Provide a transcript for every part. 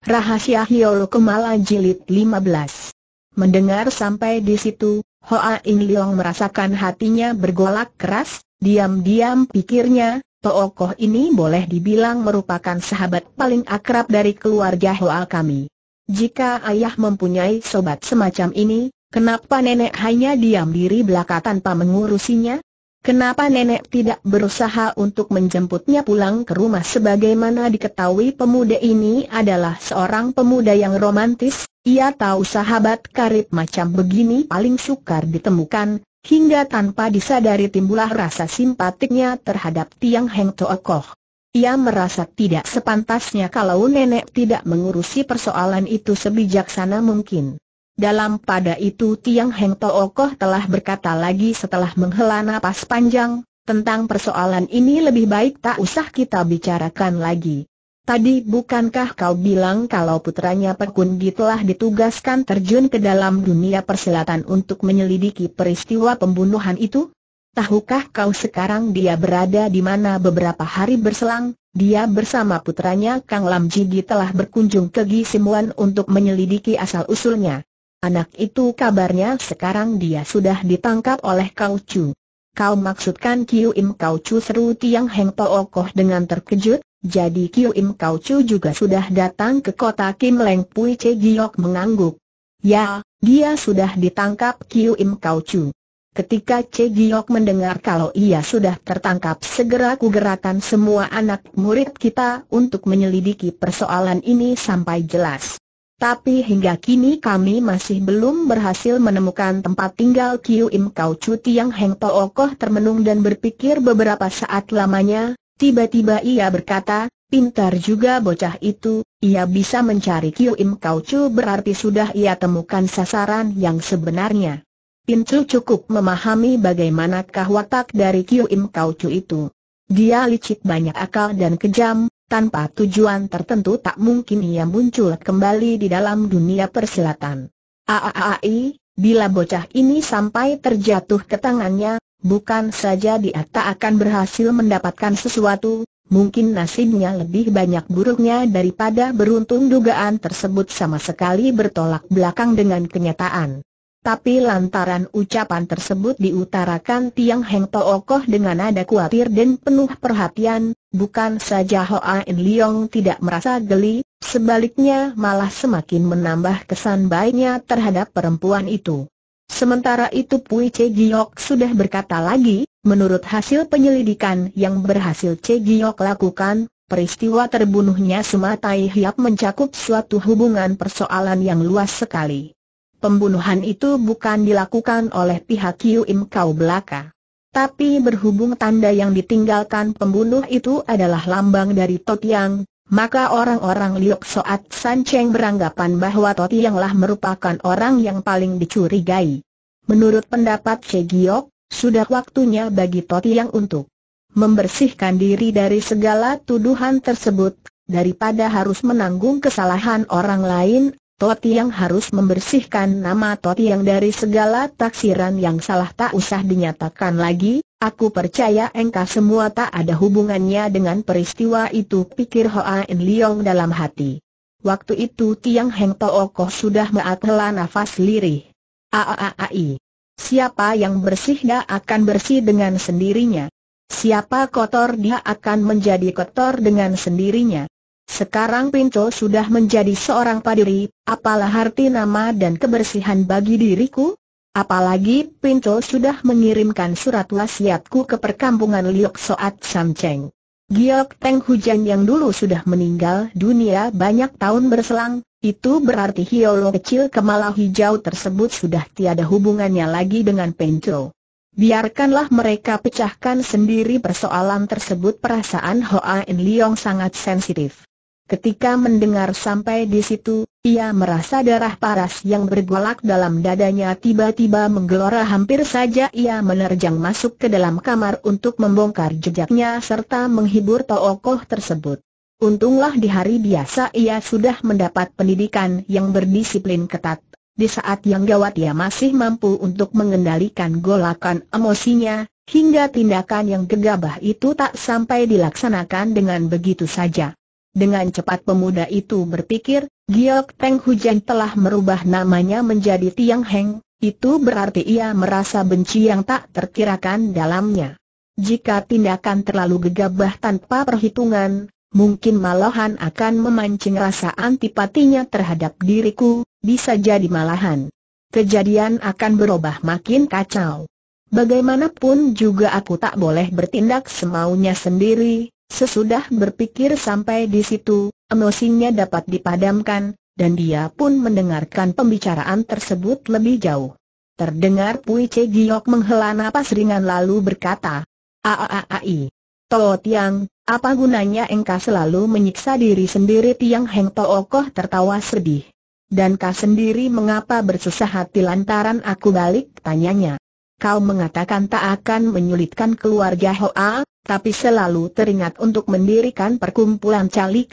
Rahasia Hiolo Kemala Jilid 15 Mendengar sampai di situ, Hoa In Leong merasakan hatinya bergolak keras, diam-diam pikirnya, Koh ini boleh dibilang merupakan sahabat paling akrab dari keluarga Hoa kami. Jika ayah mempunyai sobat semacam ini, kenapa nenek hanya diam diri belaka tanpa mengurusinya? Kenapa nenek tidak berusaha untuk menjemputnya pulang ke rumah sebagaimana diketahui pemuda ini adalah seorang pemuda yang romantis, ia tahu sahabat karib macam begini paling sukar ditemukan, hingga tanpa disadari timbullah rasa simpatiknya terhadap Tiang Heng Toekoh. Ia merasa tidak sepantasnya kalau nenek tidak mengurusi persoalan itu sebijaksana mungkin. Dalam pada itu Tiang Heng Tookoh telah berkata lagi setelah menghela nafas panjang, tentang persoalan ini lebih baik tak usah kita bicarakan lagi. Tadi bukankah kau bilang kalau putranya Pekundi telah ditugaskan terjun ke dalam dunia persilatan untuk menyelidiki peristiwa pembunuhan itu? Tahukah kau sekarang dia berada di mana beberapa hari berselang, dia bersama putranya Kang Lam Jigi telah berkunjung ke Gisimuan untuk menyelidiki asal-usulnya. Anak itu kabarnya sekarang dia sudah ditangkap oleh Kau Chu. Kau maksudkan Kiu Im Kau Chu seru Tiang Heng Pookoh dengan terkejut, jadi Kiu Im Kau Chu juga sudah datang ke kota Kim Leng Pui Che Giok mengangguk. Ya, dia sudah ditangkap Kiu Im Kau Chu. Ketika Che Giok mendengar kalau ia sudah tertangkap segera kugerakan semua anak murid kita untuk menyelidiki persoalan ini sampai jelas. Tapi hingga kini kami masih belum berhasil menemukan tempat tinggal Kiu Im Kau Chu yang Heng To termenung dan berpikir beberapa saat lamanya, tiba-tiba ia berkata, pintar juga bocah itu, ia bisa mencari Kiu Im Kau Chu berarti sudah ia temukan sasaran yang sebenarnya. Chu cukup memahami bagaimanakah watak dari Kiu Im Kau Chu itu. Dia licik banyak akal dan kejam, tanpa tujuan tertentu tak mungkin ia muncul kembali di dalam dunia persilatan. Aaai, bila bocah ini sampai terjatuh ke tangannya, bukan saja dia tak akan berhasil mendapatkan sesuatu, mungkin nasibnya lebih banyak buruknya daripada beruntung dugaan tersebut sama sekali bertolak belakang dengan kenyataan. Tapi lantaran ucapan tersebut diutarakan Tiang Heng Tookoh dengan nada kuatir dan penuh perhatian, Bukan saja Hoa In Leong tidak merasa geli, sebaliknya malah semakin menambah kesan baiknya terhadap perempuan itu. Sementara itu Pui Che Giok sudah berkata lagi, menurut hasil penyelidikan yang berhasil Che Giok lakukan, peristiwa terbunuhnya Sumatai Hiap mencakup suatu hubungan persoalan yang luas sekali. Pembunuhan itu bukan dilakukan oleh pihak Yu Im Kau belaka. Tapi berhubung tanda yang ditinggalkan pembunuh itu adalah lambang dari Totiang, maka orang-orang Liok Soat San Cheng beranggapan bahwa Totianglah merupakan orang yang paling dicurigai. Menurut pendapat Che Giok, sudah waktunya bagi Totiang untuk membersihkan diri dari segala tuduhan tersebut, daripada harus menanggung kesalahan orang lain, Toti yang harus membersihkan nama Toti yang dari segala taksiran yang salah tak usah dinyatakan lagi, aku percaya engkau semua tak ada hubungannya dengan peristiwa itu pikir Hoa In Leong dalam hati. Waktu itu Tiang Heng Tookoh sudah meathela nafas lirih. Aaai. Siapa yang bersih dia akan bersih dengan sendirinya. Siapa kotor dia akan menjadi kotor dengan sendirinya. Sekarang Pinto sudah menjadi seorang padiri, apalah arti nama dan kebersihan bagi diriku? Apalagi Pinto sudah mengirimkan surat wasiatku ke perkampungan Liok Soat Samceng. Giok Teng Hujan yang dulu sudah meninggal dunia banyak tahun berselang, itu berarti Hiolo kecil kemala hijau tersebut sudah tiada hubungannya lagi dengan Pinto. Biarkanlah mereka pecahkan sendiri persoalan tersebut perasaan Hoa In Liong sangat sensitif. Ketika mendengar sampai di situ, ia merasa darah paras yang bergolak dalam dadanya tiba-tiba menggelora hampir saja ia menerjang masuk ke dalam kamar untuk membongkar jejaknya serta menghibur tokoh tersebut. Untunglah di hari biasa ia sudah mendapat pendidikan yang berdisiplin ketat. Di saat yang gawat ia masih mampu untuk mengendalikan golakan emosinya, hingga tindakan yang gegabah itu tak sampai dilaksanakan dengan begitu saja. Dengan cepat pemuda itu berpikir, Giok Peng Hujan telah merubah namanya menjadi Tiang Heng, itu berarti ia merasa benci yang tak terkirakan dalamnya. Jika tindakan terlalu gegabah tanpa perhitungan, mungkin malahan akan memancing rasa antipatinya terhadap diriku, bisa jadi malahan. Kejadian akan berubah makin kacau. Bagaimanapun juga aku tak boleh bertindak semaunya sendiri, Sesudah berpikir sampai di situ, emosinya dapat dipadamkan, dan dia pun mendengarkan pembicaraan tersebut lebih jauh. Terdengar Pui Che Giok menghela napas ringan lalu berkata, Aaai, Toh Tiang, apa gunanya engkau selalu menyiksa diri sendiri Tiang Heng Toh Okoh tertawa sedih. Dan kau sendiri mengapa bersusah hati lantaran aku balik tanyanya. Kau mengatakan tak akan menyulitkan keluarga Hoa, tapi selalu teringat untuk mendirikan perkumpulan cali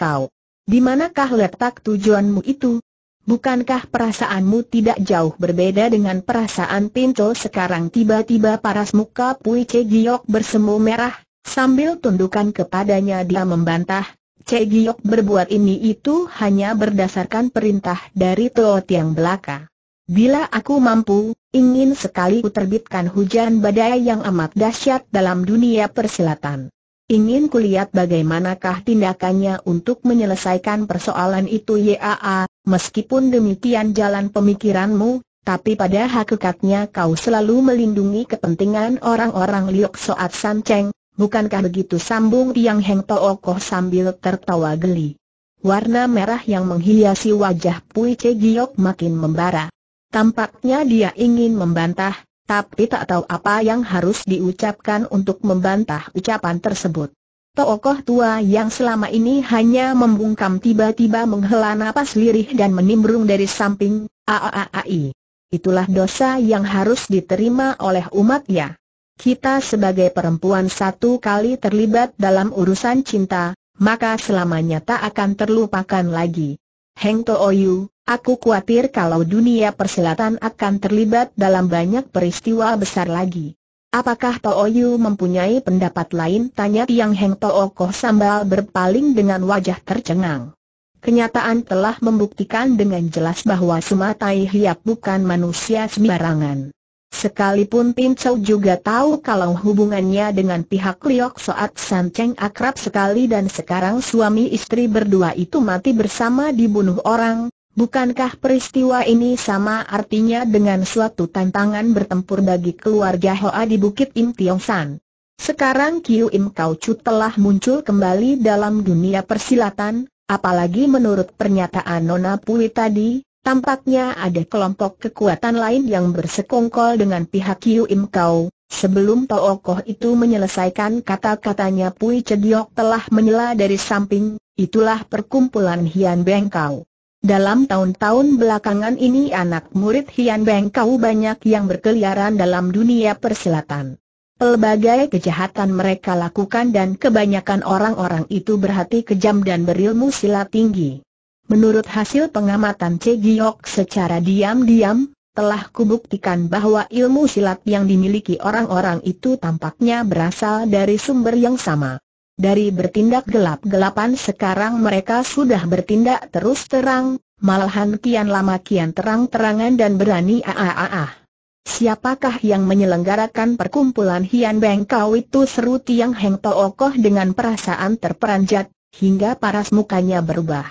Di manakah letak tujuanmu itu? Bukankah perasaanmu tidak jauh berbeda dengan perasaan Pinto sekarang tiba-tiba paras muka Pui Che Giok bersemu merah, sambil tundukan kepadanya dia membantah, Che Giok berbuat ini itu hanya berdasarkan perintah dari Toot yang belaka. Bila aku mampu, ingin sekali kuterbitkan hujan badai yang amat dahsyat dalam dunia persilatan. Ingin kulihat bagaimanakah tindakannya untuk menyelesaikan persoalan itu YAA, meskipun demikian jalan pemikiranmu, tapi pada hakikatnya kau selalu melindungi kepentingan orang-orang Liok Soat sanceng, bukankah begitu sambung Tiang Heng Tookoh sambil tertawa geli. Warna merah yang menghiasi wajah Pui Cegiok Giok makin membara. Tampaknya dia ingin membantah, tapi tak tahu apa yang harus diucapkan untuk membantah ucapan tersebut. Tokoh tua yang selama ini hanya membungkam tiba-tiba menghela napas lirih dan menimbrung dari samping, aaai. Itulah dosa yang harus diterima oleh umat ya. Kita sebagai perempuan satu kali terlibat dalam urusan cinta, maka selamanya tak akan terlupakan lagi. Heng Tooyu, aku khawatir kalau dunia Perselatan akan terlibat dalam banyak peristiwa besar lagi. Apakah Tooyu mempunyai pendapat lain? Tanya Tiang Heng Tookoh sambal berpaling dengan wajah tercengang. Kenyataan telah membuktikan dengan jelas bahwa Sumatai Hiap bukan manusia sembarangan. Sekalipun Pin Chow juga tahu kalau hubungannya dengan pihak Liok Soat San Cheng akrab sekali dan sekarang suami istri berdua itu mati bersama dibunuh orang, bukankah peristiwa ini sama artinya dengan suatu tantangan bertempur bagi keluarga Hoa di Bukit Im Tiong San? Sekarang Kiu Im Kau Chu telah muncul kembali dalam dunia persilatan, apalagi menurut pernyataan Nona Pui tadi, Tampaknya ada kelompok kekuatan lain yang bersekongkol dengan pihak Yu Im Kau. Sebelum tokoh itu menyelesaikan kata-katanya Pui Cediok telah menyela dari samping, itulah perkumpulan Hian Bengkau. Dalam tahun-tahun belakangan ini anak murid Hian Bengkau banyak yang berkeliaran dalam dunia persilatan. Pelbagai kejahatan mereka lakukan dan kebanyakan orang-orang itu berhati kejam dan berilmu silat tinggi. Menurut hasil pengamatan Cegiok secara diam-diam, telah kubuktikan bahwa ilmu silat yang dimiliki orang-orang itu tampaknya berasal dari sumber yang sama. Dari bertindak gelap-gelapan sekarang mereka sudah bertindak terus terang, malahan kian lama kian terang-terangan dan berani aaaah. Siapakah yang menyelenggarakan perkumpulan Hian Beng Kau itu seru Tiang Heng Tookoh dengan perasaan terperanjat, hingga paras mukanya berubah.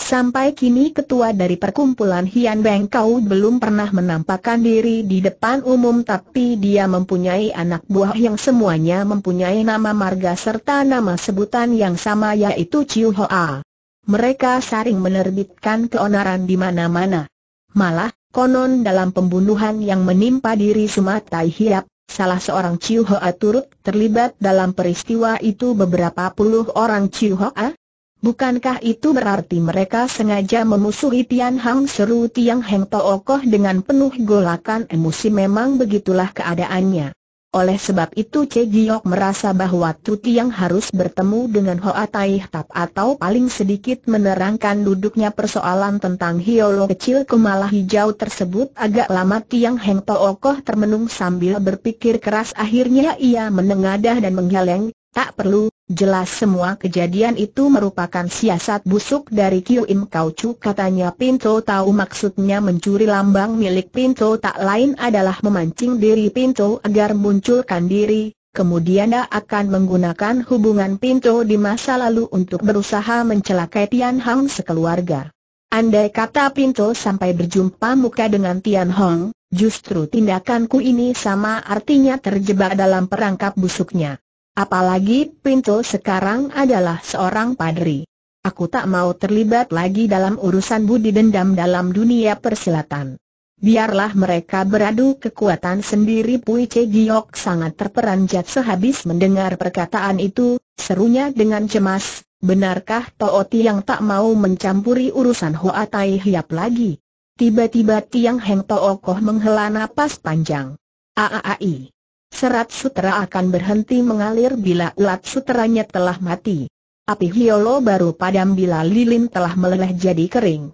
Sampai kini ketua dari perkumpulan Hian Beng Kau belum pernah menampakkan diri di depan umum tapi dia mempunyai anak buah yang semuanya mempunyai nama marga serta nama sebutan yang sama yaitu Chiu Hoa. Mereka saring menerbitkan keonaran di mana-mana. Malah, konon dalam pembunuhan yang menimpa diri Sumatai Hiap, salah seorang Chiu Hoa turut terlibat dalam peristiwa itu beberapa puluh orang Chiu Hoa, Bukankah itu berarti mereka sengaja memusuhi Tian Hang seru Tiang Heng Tookoh dengan penuh golakan emosi memang begitulah keadaannya. Oleh sebab itu Che Giok merasa bahwa Tu Tiang harus bertemu dengan Hoa Tai Tap atau paling sedikit menerangkan duduknya persoalan tentang Hiolo kecil kemala hijau tersebut agak lama Tiang Heng Tookoh termenung sambil berpikir keras akhirnya ia menengadah dan menggeleng Tak perlu, jelas semua kejadian itu merupakan siasat busuk dari Kiu Im Kau Chu katanya Pinto tahu maksudnya mencuri lambang milik Pinto tak lain adalah memancing diri Pinto agar munculkan diri, kemudian dia akan menggunakan hubungan Pinto di masa lalu untuk berusaha mencelakai Tian Hang sekeluarga. Andai kata Pinto sampai berjumpa muka dengan Tian Hong, justru tindakanku ini sama artinya terjebak dalam perangkap busuknya. Apalagi Pintu sekarang adalah seorang padri. Aku tak mau terlibat lagi dalam urusan budi dendam dalam dunia persilatan. Biarlah mereka beradu kekuatan sendiri Pui Che Giok sangat terperanjat sehabis mendengar perkataan itu, serunya dengan cemas, benarkah Tooti yang tak mau mencampuri urusan Hoa Tai Hiap lagi? Tiba-tiba Tiang Heng Tookoh menghela napas panjang. Aaai serat sutera akan berhenti mengalir bila ulat sutranya telah mati. Api hiolo baru padam bila lilin telah meleleh jadi kering.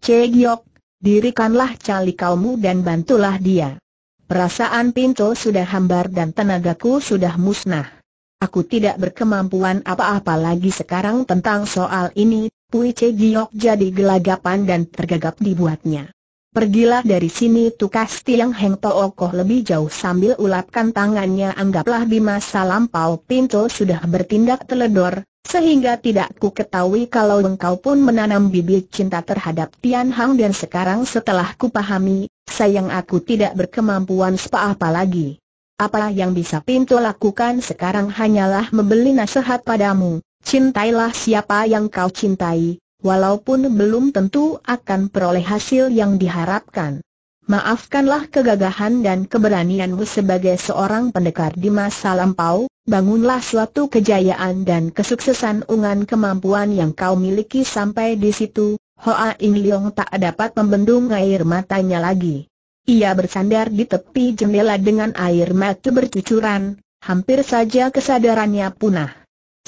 Cegiok, dirikanlah cali kaummu dan bantulah dia. Perasaan pintu sudah hambar dan tenagaku sudah musnah. Aku tidak berkemampuan apa-apa lagi sekarang tentang soal ini, Pui Cegiok jadi gelagapan dan tergagap dibuatnya. Pergilah dari sini tukas Tiang Heng Tookoh lebih jauh sambil ulapkan tangannya anggaplah di masa lampau, Pinto sudah bertindak teledor, sehingga tidak ku ketahui kalau engkau pun menanam bibit cinta terhadap Tian Hang dan sekarang setelah ku pahami, sayang aku tidak berkemampuan sepa-apa lagi. Apa yang bisa Pinto lakukan sekarang hanyalah membeli nasihat padamu, cintailah siapa yang kau cintai, walaupun belum tentu akan peroleh hasil yang diharapkan. Maafkanlah kegagahan dan keberanianmu sebagai seorang pendekar di masa lampau, bangunlah suatu kejayaan dan kesuksesan ungan kemampuan yang kau miliki sampai di situ, Hoa In Leong tak dapat membendung air matanya lagi. Ia bersandar di tepi jendela dengan air mata bercucuran, hampir saja kesadarannya punah.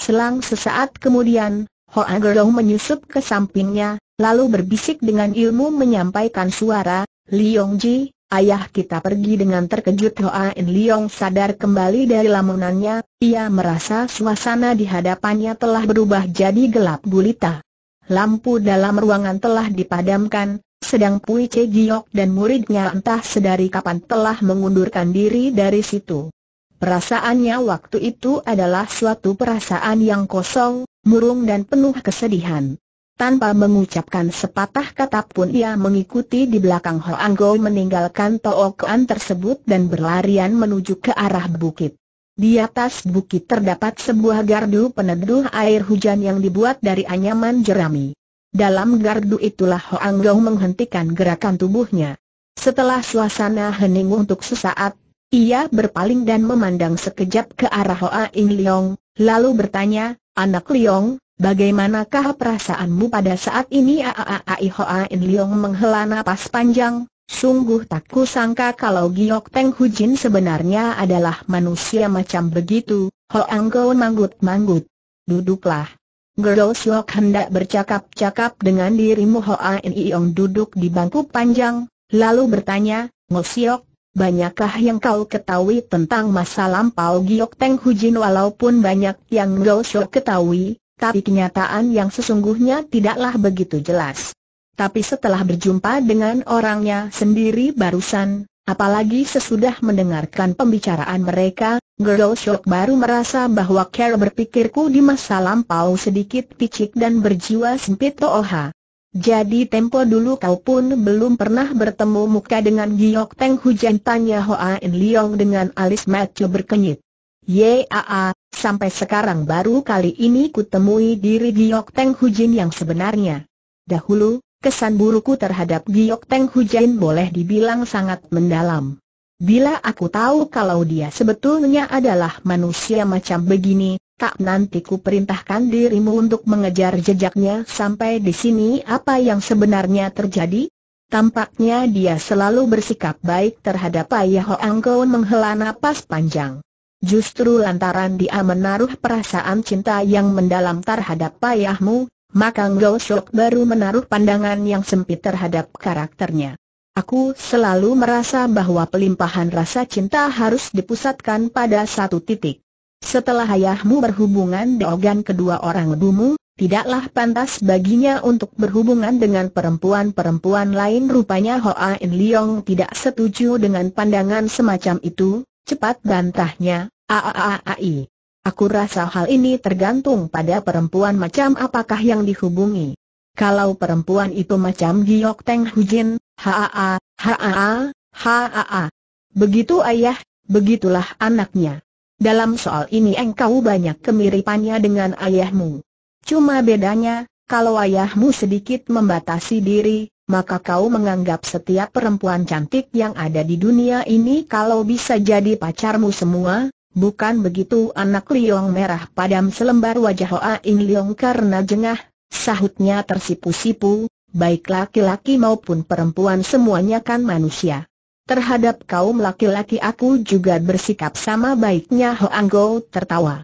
Selang sesaat kemudian, Ho Agerong menyusup ke sampingnya, lalu berbisik dengan ilmu menyampaikan suara, Liong Ji, ayah kita pergi dengan terkejut Hoa In Liong sadar kembali dari lamunannya, ia merasa suasana di hadapannya telah berubah jadi gelap gulita. Lampu dalam ruangan telah dipadamkan, sedang Pui Che Giok dan muridnya entah sedari kapan telah mengundurkan diri dari situ. Perasaannya waktu itu adalah suatu perasaan yang kosong, murung dan penuh kesedihan. Tanpa mengucapkan sepatah kata pun ia mengikuti di belakang Hoang Go meninggalkan Tookan tersebut dan berlarian menuju ke arah bukit. Di atas bukit terdapat sebuah gardu peneduh air hujan yang dibuat dari anyaman jerami. Dalam gardu itulah Hoang Go menghentikan gerakan tubuhnya. Setelah suasana hening untuk sesaat, ia berpaling dan memandang sekejap ke arah Hoa In Leong, lalu bertanya, Anak Leong, bagaimanakah perasaanmu pada saat ini? Aaai Hoa In Leong menghela napas panjang, sungguh tak kusangka kalau Giok Teng Hu Jin sebenarnya adalah manusia macam begitu, Hoang Go manggut-manggut. Duduklah. Girl Siok hendak bercakap-cakap dengan dirimu Hoa In Leong duduk di bangku panjang, lalu bertanya, Siok, Banyakkah yang kau ketahui tentang masa lampau Giok Teng Hujin walaupun banyak yang Ngau Shou ketahui, tapi kenyataan yang sesungguhnya tidaklah begitu jelas. Tapi setelah berjumpa dengan orangnya sendiri barusan, apalagi sesudah mendengarkan pembicaraan mereka, Girl Shock baru merasa bahwa Carol berpikirku di masa lampau sedikit picik dan berjiwa sempit Toha. Jadi tempo dulu kau pun belum pernah bertemu muka dengan Giok Teng Hujan tanya Hoa In Leong dengan alis macu berkenyit. Yaa, sampai sekarang baru kali ini kutemui diri Giok Teng Hujin yang sebenarnya. Dahulu, kesan burukku terhadap Giok Teng Hujin boleh dibilang sangat mendalam. Bila aku tahu kalau dia sebetulnya adalah manusia macam begini, tak nanti ku perintahkan dirimu untuk mengejar jejaknya sampai di sini apa yang sebenarnya terjadi? Tampaknya dia selalu bersikap baik terhadap Ayah Angkau menghela napas panjang. Justru lantaran dia menaruh perasaan cinta yang mendalam terhadap Payahmu, maka Ngau Sok baru menaruh pandangan yang sempit terhadap karakternya. Aku selalu merasa bahwa pelimpahan rasa cinta harus dipusatkan pada satu titik. Setelah ayahmu berhubungan dengan kedua orang ibumu, tidaklah pantas baginya untuk berhubungan dengan perempuan-perempuan lain. Rupanya Hoa In Leong tidak setuju dengan pandangan semacam itu, cepat bantahnya, aaaai. Aku rasa hal ini tergantung pada perempuan macam apakah yang dihubungi. Kalau perempuan itu macam Giok Teng Hujin, haa, haa, haa, haa. Begitu ayah, begitulah anaknya. Dalam soal ini engkau banyak kemiripannya dengan ayahmu. Cuma bedanya, kalau ayahmu sedikit membatasi diri, maka kau menganggap setiap perempuan cantik yang ada di dunia ini kalau bisa jadi pacarmu semua, bukan begitu anak Liong merah padam selembar wajah Hoa In Liong karena jengah, sahutnya tersipu-sipu, baik laki-laki maupun perempuan semuanya kan manusia. Terhadap kaum laki-laki aku juga bersikap sama baiknya Hoang Go tertawa.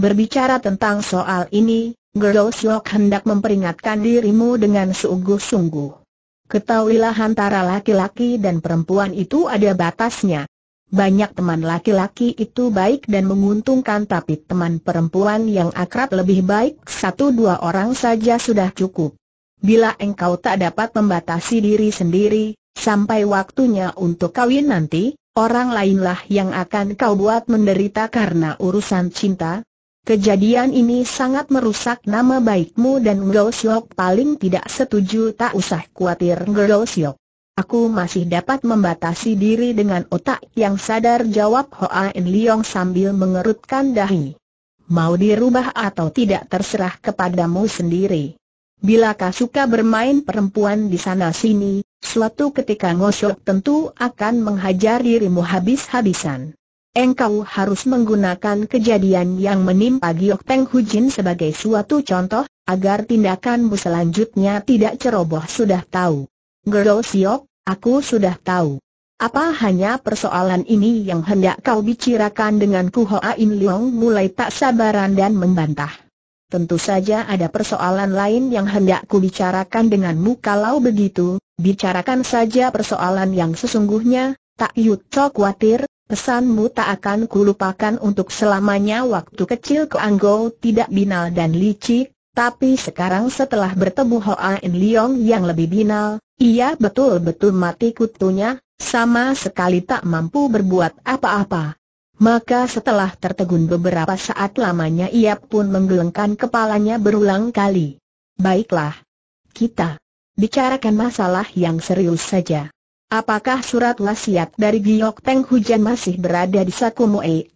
Berbicara tentang soal ini, Gero Siok hendak memperingatkan dirimu dengan sungguh-sungguh. Ketahuilah antara laki-laki dan perempuan itu ada batasnya. Banyak teman laki-laki itu baik dan menguntungkan tapi teman perempuan yang akrab lebih baik satu dua orang saja sudah cukup. Bila engkau tak dapat membatasi diri sendiri, Sampai waktunya untuk kawin nanti, orang lainlah yang akan kau buat menderita karena urusan cinta. Kejadian ini sangat merusak nama baikmu dan Ngo Siok paling tidak setuju tak usah khawatir Ngo Siok. Aku masih dapat membatasi diri dengan otak yang sadar jawab Hoa En Leong sambil mengerutkan dahi. Mau dirubah atau tidak terserah kepadamu sendiri. Bila kau suka bermain perempuan di sana sini, Suatu ketika ngosok tentu akan menghajar dirimu habis-habisan. Engkau harus menggunakan kejadian yang menimpa Giok Teng Hujin sebagai suatu contoh, agar tindakanmu selanjutnya tidak ceroboh sudah tahu. Gero Siok, aku sudah tahu. Apa hanya persoalan ini yang hendak kau bicarakan dengan Ku In Leong mulai tak sabaran dan membantah. Tentu saja ada persoalan lain yang hendak ku bicarakan denganmu kalau begitu, Bicarakan saja persoalan yang sesungguhnya, tak yuto khawatir, pesanmu tak akan kulupakan untuk selamanya waktu kecil ke Anggo tidak binal dan licik, tapi sekarang setelah bertemu Hoa In Leong yang lebih binal, ia betul-betul mati kutunya, sama sekali tak mampu berbuat apa-apa. Maka setelah tertegun beberapa saat lamanya ia pun menggelengkan kepalanya berulang kali. Baiklah. Kita bicarakan masalah yang serius saja. Apakah surat wasiat dari Giok Peng Hujan masih berada di saku mu Eh,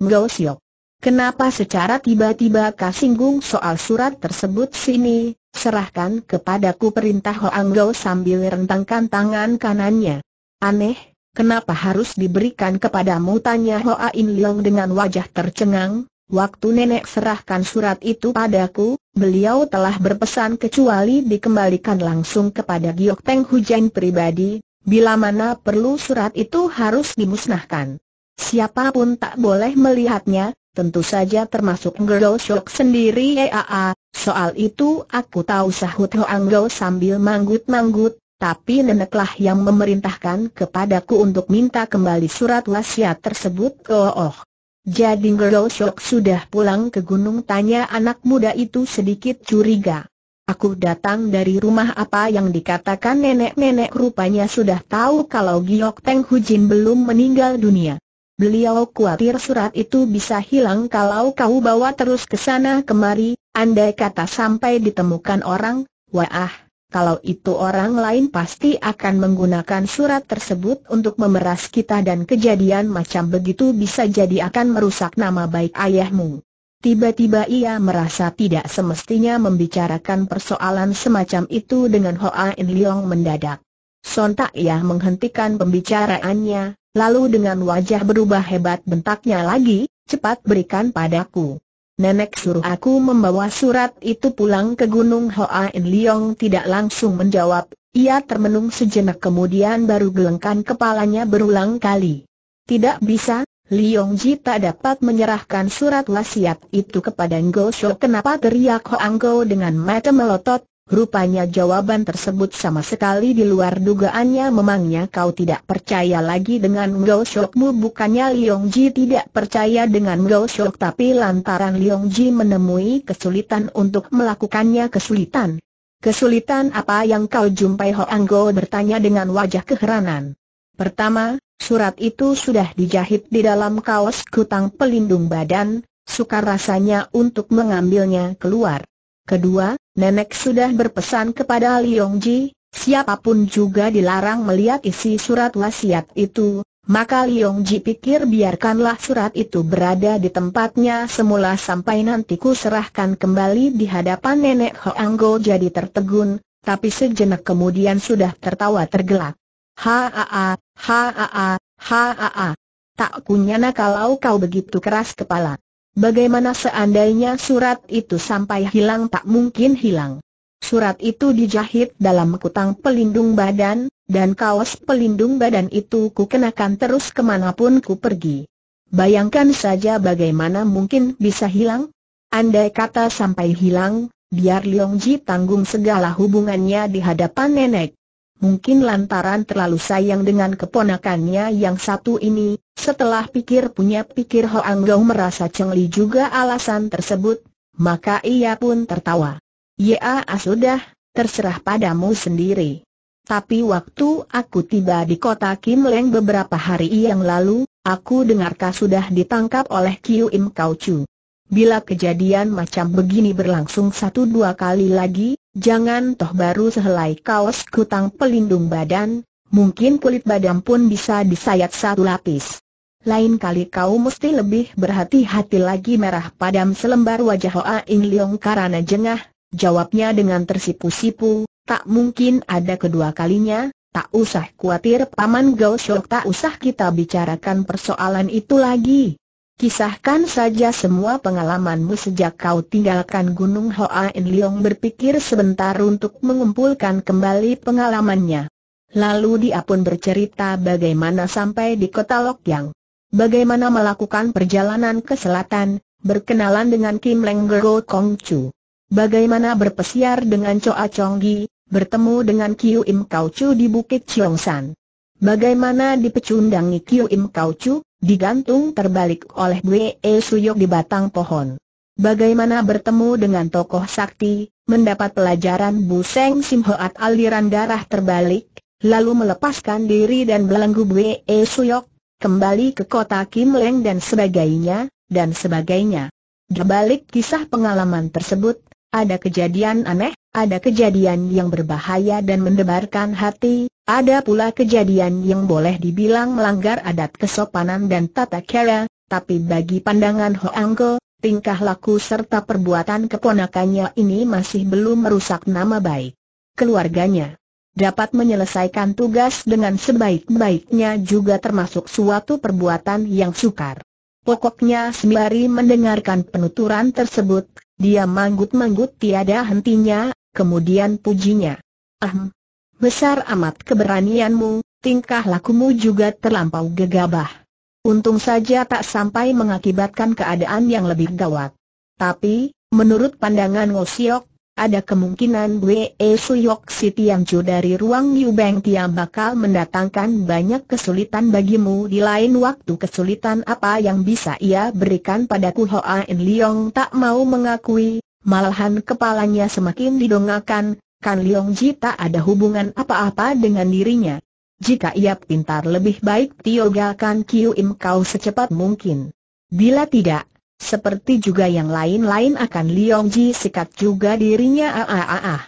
Ngo Siok? Kenapa secara tiba-tiba kau singgung soal surat tersebut sini, serahkan kepadaku perintah Hoang Gao sambil rentangkan tangan kanannya. Aneh, kenapa harus diberikan kepadamu tanya Hoa Ain Leong dengan wajah tercengang? Waktu nenek serahkan surat itu padaku, beliau telah berpesan kecuali dikembalikan langsung kepada Giok Peng Hujan pribadi, bila mana perlu surat itu harus dimusnahkan. Siapapun tak boleh melihatnya, tentu saja termasuk Ngero Shok sendiri EAA, soal itu aku tahu sahut Hoang Go sambil manggut-manggut, tapi neneklah yang memerintahkan kepadaku untuk minta kembali surat wasiat tersebut. ke oh. oh. Jadi Shok sudah pulang ke gunung tanya anak muda itu sedikit curiga. Aku datang dari rumah apa yang dikatakan nenek-nenek rupanya sudah tahu kalau Giok Teng Hujin belum meninggal dunia. Beliau khawatir surat itu bisa hilang kalau kau bawa terus ke sana kemari, andai kata sampai ditemukan orang, wah kalau itu orang lain pasti akan menggunakan surat tersebut untuk memeras kita dan kejadian macam begitu bisa jadi akan merusak nama baik ayahmu. Tiba-tiba ia merasa tidak semestinya membicarakan persoalan semacam itu dengan Hoa In Leong mendadak. Sontak ia menghentikan pembicaraannya, lalu dengan wajah berubah hebat bentaknya lagi, cepat berikan padaku. Nenek suruh aku membawa surat itu pulang ke Gunung Hoa In Liong tidak langsung menjawab, ia termenung sejenak kemudian baru gelengkan kepalanya berulang kali. Tidak bisa, Liong Ji tak dapat menyerahkan surat wasiat itu kepada Ngo Shou. Kenapa teriak Hoang Go dengan mata melotot, Rupanya jawaban tersebut sama sekali di luar dugaannya memangnya kau tidak percaya lagi dengan Ngao Shokmu bukannya Liong Ji tidak percaya dengan Ngao Shok tapi lantaran Liong Ji menemui kesulitan untuk melakukannya kesulitan. Kesulitan apa yang kau jumpai Ho Anggo bertanya dengan wajah keheranan. Pertama, surat itu sudah dijahit di dalam kaos kutang pelindung badan, sukar rasanya untuk mengambilnya keluar. Kedua, Nenek sudah berpesan kepada Liong Ji, siapapun juga dilarang melihat isi surat wasiat itu, maka Liong Ji pikir biarkanlah surat itu berada di tempatnya semula sampai nanti ku serahkan kembali di hadapan nenek Hoang Go jadi tertegun, tapi sejenak kemudian sudah tertawa tergelak. Haa, haa, haa, haa. Tak kunyana kalau kau begitu keras kepala. Bagaimana seandainya surat itu sampai hilang tak mungkin hilang. Surat itu dijahit dalam kutang pelindung badan, dan kaos pelindung badan itu ku kenakan terus kemanapun ku pergi. Bayangkan saja bagaimana mungkin bisa hilang? Andai kata sampai hilang, biar Leong Ji tanggung segala hubungannya di hadapan nenek mungkin lantaran terlalu sayang dengan keponakannya yang satu ini, setelah pikir punya pikir Hoang Gao merasa cengli juga alasan tersebut, maka ia pun tertawa. Ya ah, sudah, terserah padamu sendiri. Tapi waktu aku tiba di kota Kim Leng beberapa hari yang lalu, aku dengar kau sudah ditangkap oleh Kiu Im Kau Chu. Bila kejadian macam begini berlangsung satu dua kali lagi, Jangan toh baru sehelai kaos kutang pelindung badan, mungkin kulit badan pun bisa disayat satu lapis. Lain kali kau mesti lebih berhati-hati lagi merah padam selembar wajah Hoa In Leong karena jengah, jawabnya dengan tersipu-sipu, tak mungkin ada kedua kalinya, tak usah khawatir Paman Gao Shok tak usah kita bicarakan persoalan itu lagi. Kisahkan saja semua pengalamanmu sejak kau tinggalkan Gunung Hoa In Liong berpikir sebentar untuk mengumpulkan kembali pengalamannya. Lalu dia pun bercerita bagaimana sampai di kota Lokyang. Bagaimana melakukan perjalanan ke selatan, berkenalan dengan Kim Leng Gero Kong Chu. Bagaimana berpesiar dengan Choa Chong Gi, bertemu dengan Kiu Im Kau Chu di Bukit Chiong San. Bagaimana dipecundangi Kiu Im Kau Chu, digantung terbalik oleh Bwe e Suyok di batang pohon. Bagaimana bertemu dengan tokoh sakti, mendapat pelajaran Bu Seng Sim Hoat aliran darah terbalik, lalu melepaskan diri dan belenggu Bwe e Suyok, kembali ke kota Kim Leng dan sebagainya, dan sebagainya. Di balik kisah pengalaman tersebut, ada kejadian aneh, ada kejadian yang berbahaya dan mendebarkan hati, ada pula kejadian yang boleh dibilang melanggar adat kesopanan dan tata cara, tapi bagi pandangan Ho tingkah laku serta perbuatan keponakannya ini masih belum merusak nama baik keluarganya. Dapat menyelesaikan tugas dengan sebaik-baiknya juga termasuk suatu perbuatan yang sukar. Pokoknya sembari mendengarkan penuturan tersebut, dia manggut-manggut tiada hentinya, kemudian pujinya. Ahem, Besar amat keberanianmu, tingkah lakumu juga terlampau gegabah. Untung saja tak sampai mengakibatkan keadaan yang lebih gawat. Tapi, menurut pandangan Ngosiok, ada kemungkinan Wee Suyok si Tiangcu dari ruang Yu Beng Tia bakal mendatangkan banyak kesulitan bagimu di lain waktu kesulitan apa yang bisa ia berikan padaku Hoa In Leong tak mau mengakui, malahan kepalanya semakin didongakan, Kan Leong Ji tak ada hubungan apa-apa dengan dirinya. Jika ia pintar lebih baik tiogakan Kiu Im Kau secepat mungkin. Bila tidak, seperti juga yang lain-lain akan Leong Ji sikat juga dirinya ah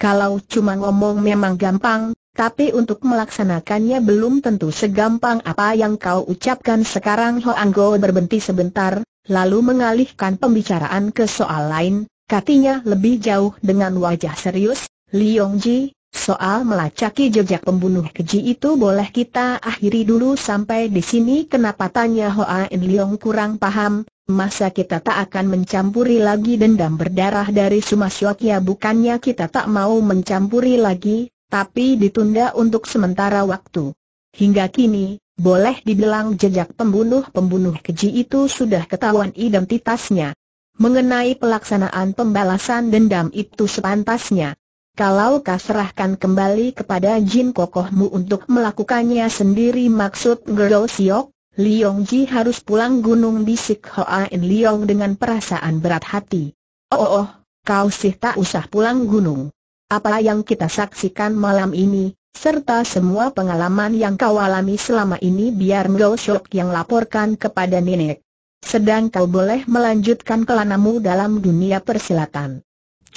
Kalau cuma ngomong memang gampang, tapi untuk melaksanakannya belum tentu segampang apa yang kau ucapkan sekarang Ho Anggo berhenti sebentar, lalu mengalihkan pembicaraan ke soal lain, Katinya lebih jauh dengan wajah serius, Li Yongji. soal melacaki jejak pembunuh keji itu boleh kita akhiri dulu sampai di sini kenapa tanya Hoa In Yong kurang paham, masa kita tak akan mencampuri lagi dendam berdarah dari Sumasyokya bukannya kita tak mau mencampuri lagi, tapi ditunda untuk sementara waktu. Hingga kini, boleh dibilang jejak pembunuh-pembunuh keji itu sudah ketahuan identitasnya, Mengenai pelaksanaan pembalasan dendam itu sepantasnya. Kalau kau serahkan kembali kepada Jin Kokohmu untuk melakukannya sendiri maksud Gerol Siok, Liong Ji harus pulang gunung bisik In Liong dengan perasaan berat hati. Oh, oh, oh kau sih tak usah pulang gunung. Apa yang kita saksikan malam ini, serta semua pengalaman yang kau alami selama ini biar Mgo Siok yang laporkan kepada nenek sedang kau boleh melanjutkan kelanamu dalam dunia persilatan.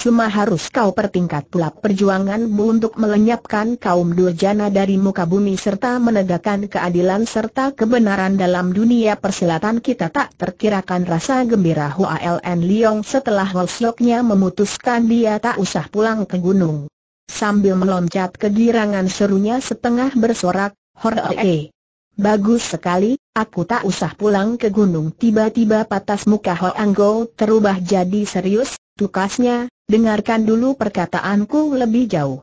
Cuma harus kau pertingkat pula perjuanganmu untuk melenyapkan kaum durjana dari muka bumi serta menegakkan keadilan serta kebenaran dalam dunia persilatan kita tak terkirakan rasa gembira Hua Ln Leong setelah Holsyoknya memutuskan dia tak usah pulang ke gunung. Sambil meloncat kegirangan serunya setengah bersorak, Hore! Bagus sekali, Aku tak usah pulang ke gunung Tiba-tiba patas muka Ho Anggo terubah jadi serius Tukasnya, dengarkan dulu perkataanku lebih jauh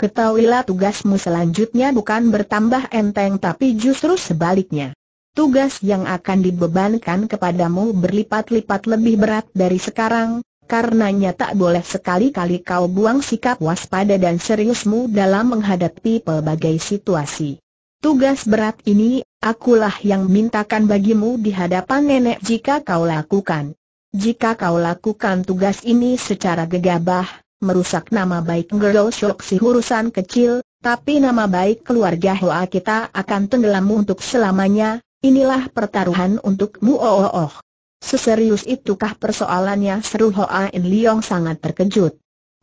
Ketahuilah tugasmu selanjutnya bukan bertambah enteng tapi justru sebaliknya Tugas yang akan dibebankan kepadamu berlipat-lipat lebih berat dari sekarang Karenanya tak boleh sekali-kali kau buang sikap waspada dan seriusmu dalam menghadapi pelbagai situasi Tugas berat ini, akulah yang mintakan bagimu di hadapan nenek jika kau lakukan. Jika kau lakukan tugas ini secara gegabah, merusak nama baik girl Shok si urusan kecil, tapi nama baik keluarga Hoa kita akan tenggelam untuk selamanya, inilah pertaruhan untukmu oh oh oh. Seserius itukah persoalannya seru Hoa In Leong sangat terkejut.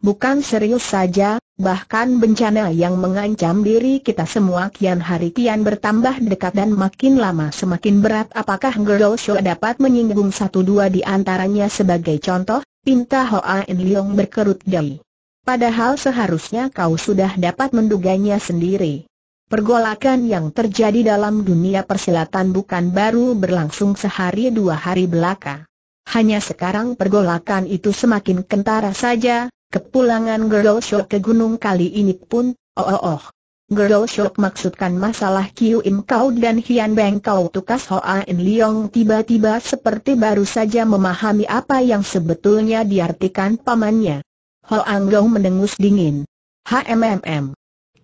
Bukan serius saja, bahkan bencana yang mengancam diri kita semua kian hari kian bertambah dekat dan makin lama semakin berat apakah girl Show dapat menyinggung satu dua di antaranya sebagai contoh, pinta Hoa En Leong berkerut dahi. Padahal seharusnya kau sudah dapat menduganya sendiri. Pergolakan yang terjadi dalam dunia persilatan bukan baru berlangsung sehari dua hari belaka. Hanya sekarang pergolakan itu semakin kentara saja, Kepulangan Girl Shock ke gunung kali ini pun, oh oh oh. Girl Shock maksudkan masalah Kiu Im Kau dan Hian Beng Kau tukas Hoa In Leong tiba-tiba seperti baru saja memahami apa yang sebetulnya diartikan pamannya. Ho Anggau mendengus dingin. HMMM.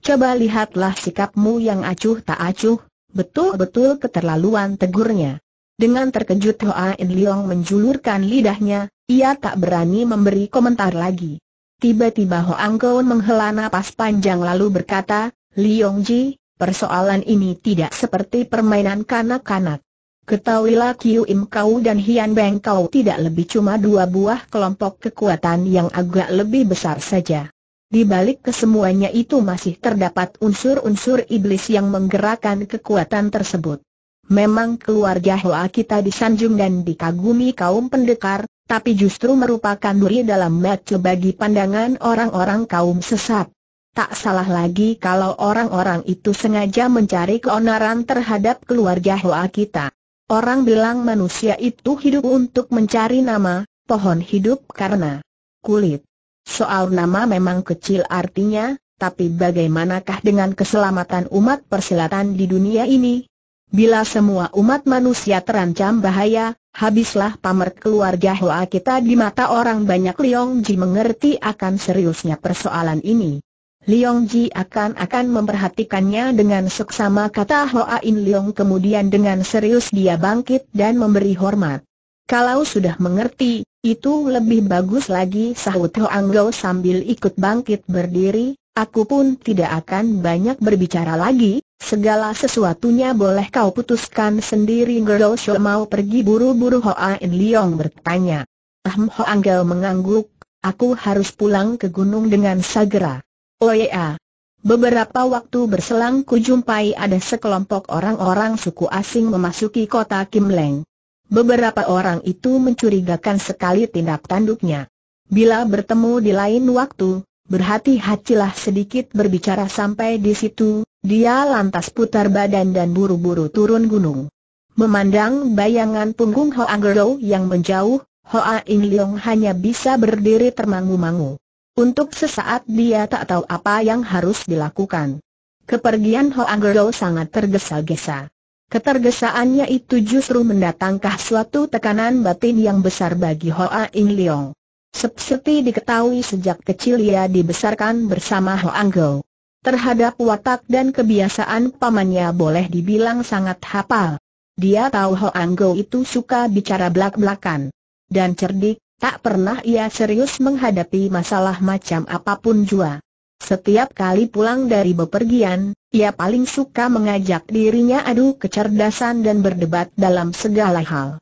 Coba lihatlah sikapmu yang acuh tak acuh, betul-betul keterlaluan tegurnya. Dengan terkejut Hoa In Leong menjulurkan lidahnya, ia tak berani memberi komentar lagi. Tiba-tiba ho Kau menghela nafas panjang lalu berkata, Liong Ji, persoalan ini tidak seperti permainan kanak-kanak. Ketahuilah Kiu Im Kau dan Hian Beng Kau tidak lebih cuma dua buah kelompok kekuatan yang agak lebih besar saja. Di balik kesemuanya itu masih terdapat unsur-unsur iblis yang menggerakkan kekuatan tersebut. Memang keluarga Hoa kita disanjung dan dikagumi kaum pendekar, tapi justru merupakan duri dalam mata bagi pandangan orang-orang kaum sesat. Tak salah lagi kalau orang-orang itu sengaja mencari keonaran terhadap keluarga Hoa kita. Orang bilang manusia itu hidup untuk mencari nama, pohon hidup karena kulit. Soal nama memang kecil artinya, tapi bagaimanakah dengan keselamatan umat persilatan di dunia ini? Bila semua umat manusia terancam bahaya, Habislah pamer keluarga Hoa kita di mata orang banyak Liong Ji mengerti akan seriusnya persoalan ini. Liong Ji akan-akan memperhatikannya dengan seksama kata Hoa In Liong kemudian dengan serius dia bangkit dan memberi hormat. Kalau sudah mengerti, itu lebih bagus lagi sahut Hoang sambil ikut bangkit berdiri, aku pun tidak akan banyak berbicara lagi, Segala sesuatunya boleh kau putuskan sendiri Gerdo Shou mau pergi buru-buru Hoa In Leong bertanya. Ahm ho Gao mengangguk, aku harus pulang ke gunung dengan segera. Oh ya. Beberapa waktu berselang kujumpai ada sekelompok orang-orang suku asing memasuki kota Kim Leng. Beberapa orang itu mencurigakan sekali tindak tanduknya. Bila bertemu di lain waktu, berhati-hatilah sedikit berbicara sampai di situ, dia lantas putar badan dan buru-buru turun gunung. Memandang bayangan punggung Hoa Gerou yang menjauh, Hoa In Leong hanya bisa berdiri termangu-mangu. Untuk sesaat dia tak tahu apa yang harus dilakukan. Kepergian Hoa Gerou sangat tergesa-gesa. Ketergesaannya itu justru mendatangkan suatu tekanan batin yang besar bagi Hoa In Leong. Seperti diketahui sejak kecil ia dibesarkan bersama Hoa Go terhadap watak dan kebiasaan pamannya boleh dibilang sangat hafal. Dia tahu Ho Anggo itu suka bicara belak-belakan. Dan cerdik, tak pernah ia serius menghadapi masalah macam apapun jua. Setiap kali pulang dari bepergian, ia paling suka mengajak dirinya adu kecerdasan dan berdebat dalam segala hal.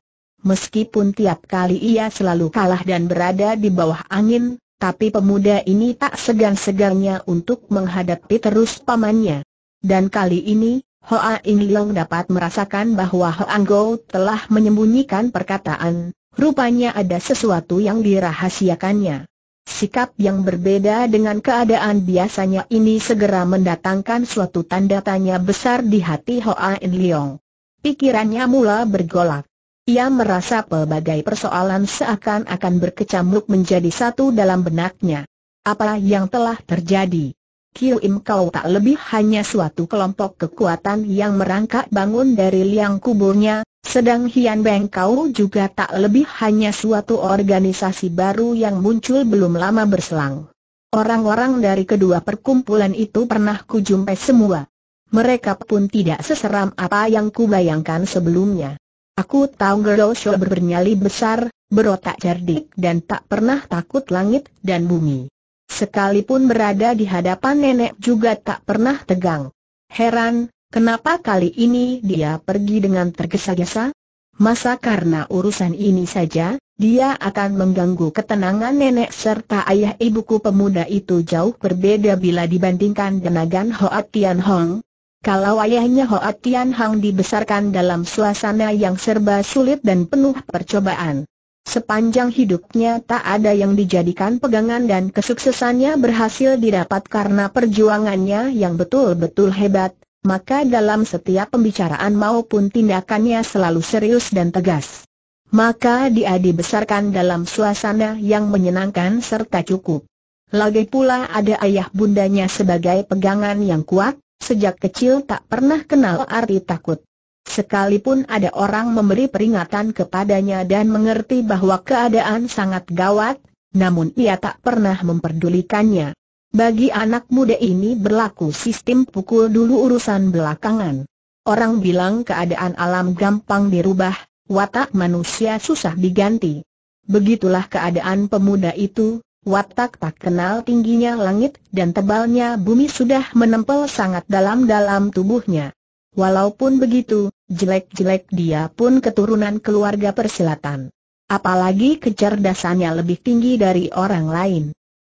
Meskipun tiap kali ia selalu kalah dan berada di bawah angin, tapi pemuda ini tak segan-segannya untuk menghadapi terus pamannya. Dan kali ini, Hoa In Leong dapat merasakan bahwa Hoang Go telah menyembunyikan perkataan, rupanya ada sesuatu yang dirahasiakannya. Sikap yang berbeda dengan keadaan biasanya ini segera mendatangkan suatu tanda tanya besar di hati Hoa In Leong. Pikirannya mula bergolak. Ia merasa pelbagai persoalan seakan-akan berkecamuk menjadi satu dalam benaknya. Apa yang telah terjadi? Kiu Im Kau tak lebih hanya suatu kelompok kekuatan yang merangkak bangun dari liang kuburnya, sedang Hian Beng Kau juga tak lebih hanya suatu organisasi baru yang muncul belum lama berselang. Orang-orang dari kedua perkumpulan itu pernah kujumpai semua. Mereka pun tidak seseram apa yang kubayangkan sebelumnya. Aku tahu Gerosho bernyali besar, berotak cerdik dan tak pernah takut langit dan bumi. Sekalipun berada di hadapan nenek juga tak pernah tegang. Heran, kenapa kali ini dia pergi dengan tergesa-gesa? Masa karena urusan ini saja, dia akan mengganggu ketenangan nenek serta ayah ibuku pemuda itu jauh berbeda bila dibandingkan dengan Hoa Tian Hong, kalau ayahnya Hoa Tian Hang dibesarkan dalam suasana yang serba sulit dan penuh percobaan. Sepanjang hidupnya tak ada yang dijadikan pegangan dan kesuksesannya berhasil didapat karena perjuangannya yang betul-betul hebat, maka dalam setiap pembicaraan maupun tindakannya selalu serius dan tegas. Maka dia dibesarkan dalam suasana yang menyenangkan serta cukup. Lagi pula ada ayah bundanya sebagai pegangan yang kuat, Sejak kecil tak pernah kenal arti takut. Sekalipun ada orang memberi peringatan kepadanya dan mengerti bahwa keadaan sangat gawat, namun ia tak pernah memperdulikannya. Bagi anak muda ini berlaku sistem pukul dulu urusan belakangan. Orang bilang keadaan alam gampang dirubah, watak manusia susah diganti. Begitulah keadaan pemuda itu, Watak tak kenal tingginya langit dan tebalnya bumi sudah menempel sangat dalam-dalam tubuhnya. Walaupun begitu, jelek-jelek dia pun keturunan keluarga persilatan. Apalagi kecerdasannya lebih tinggi dari orang lain.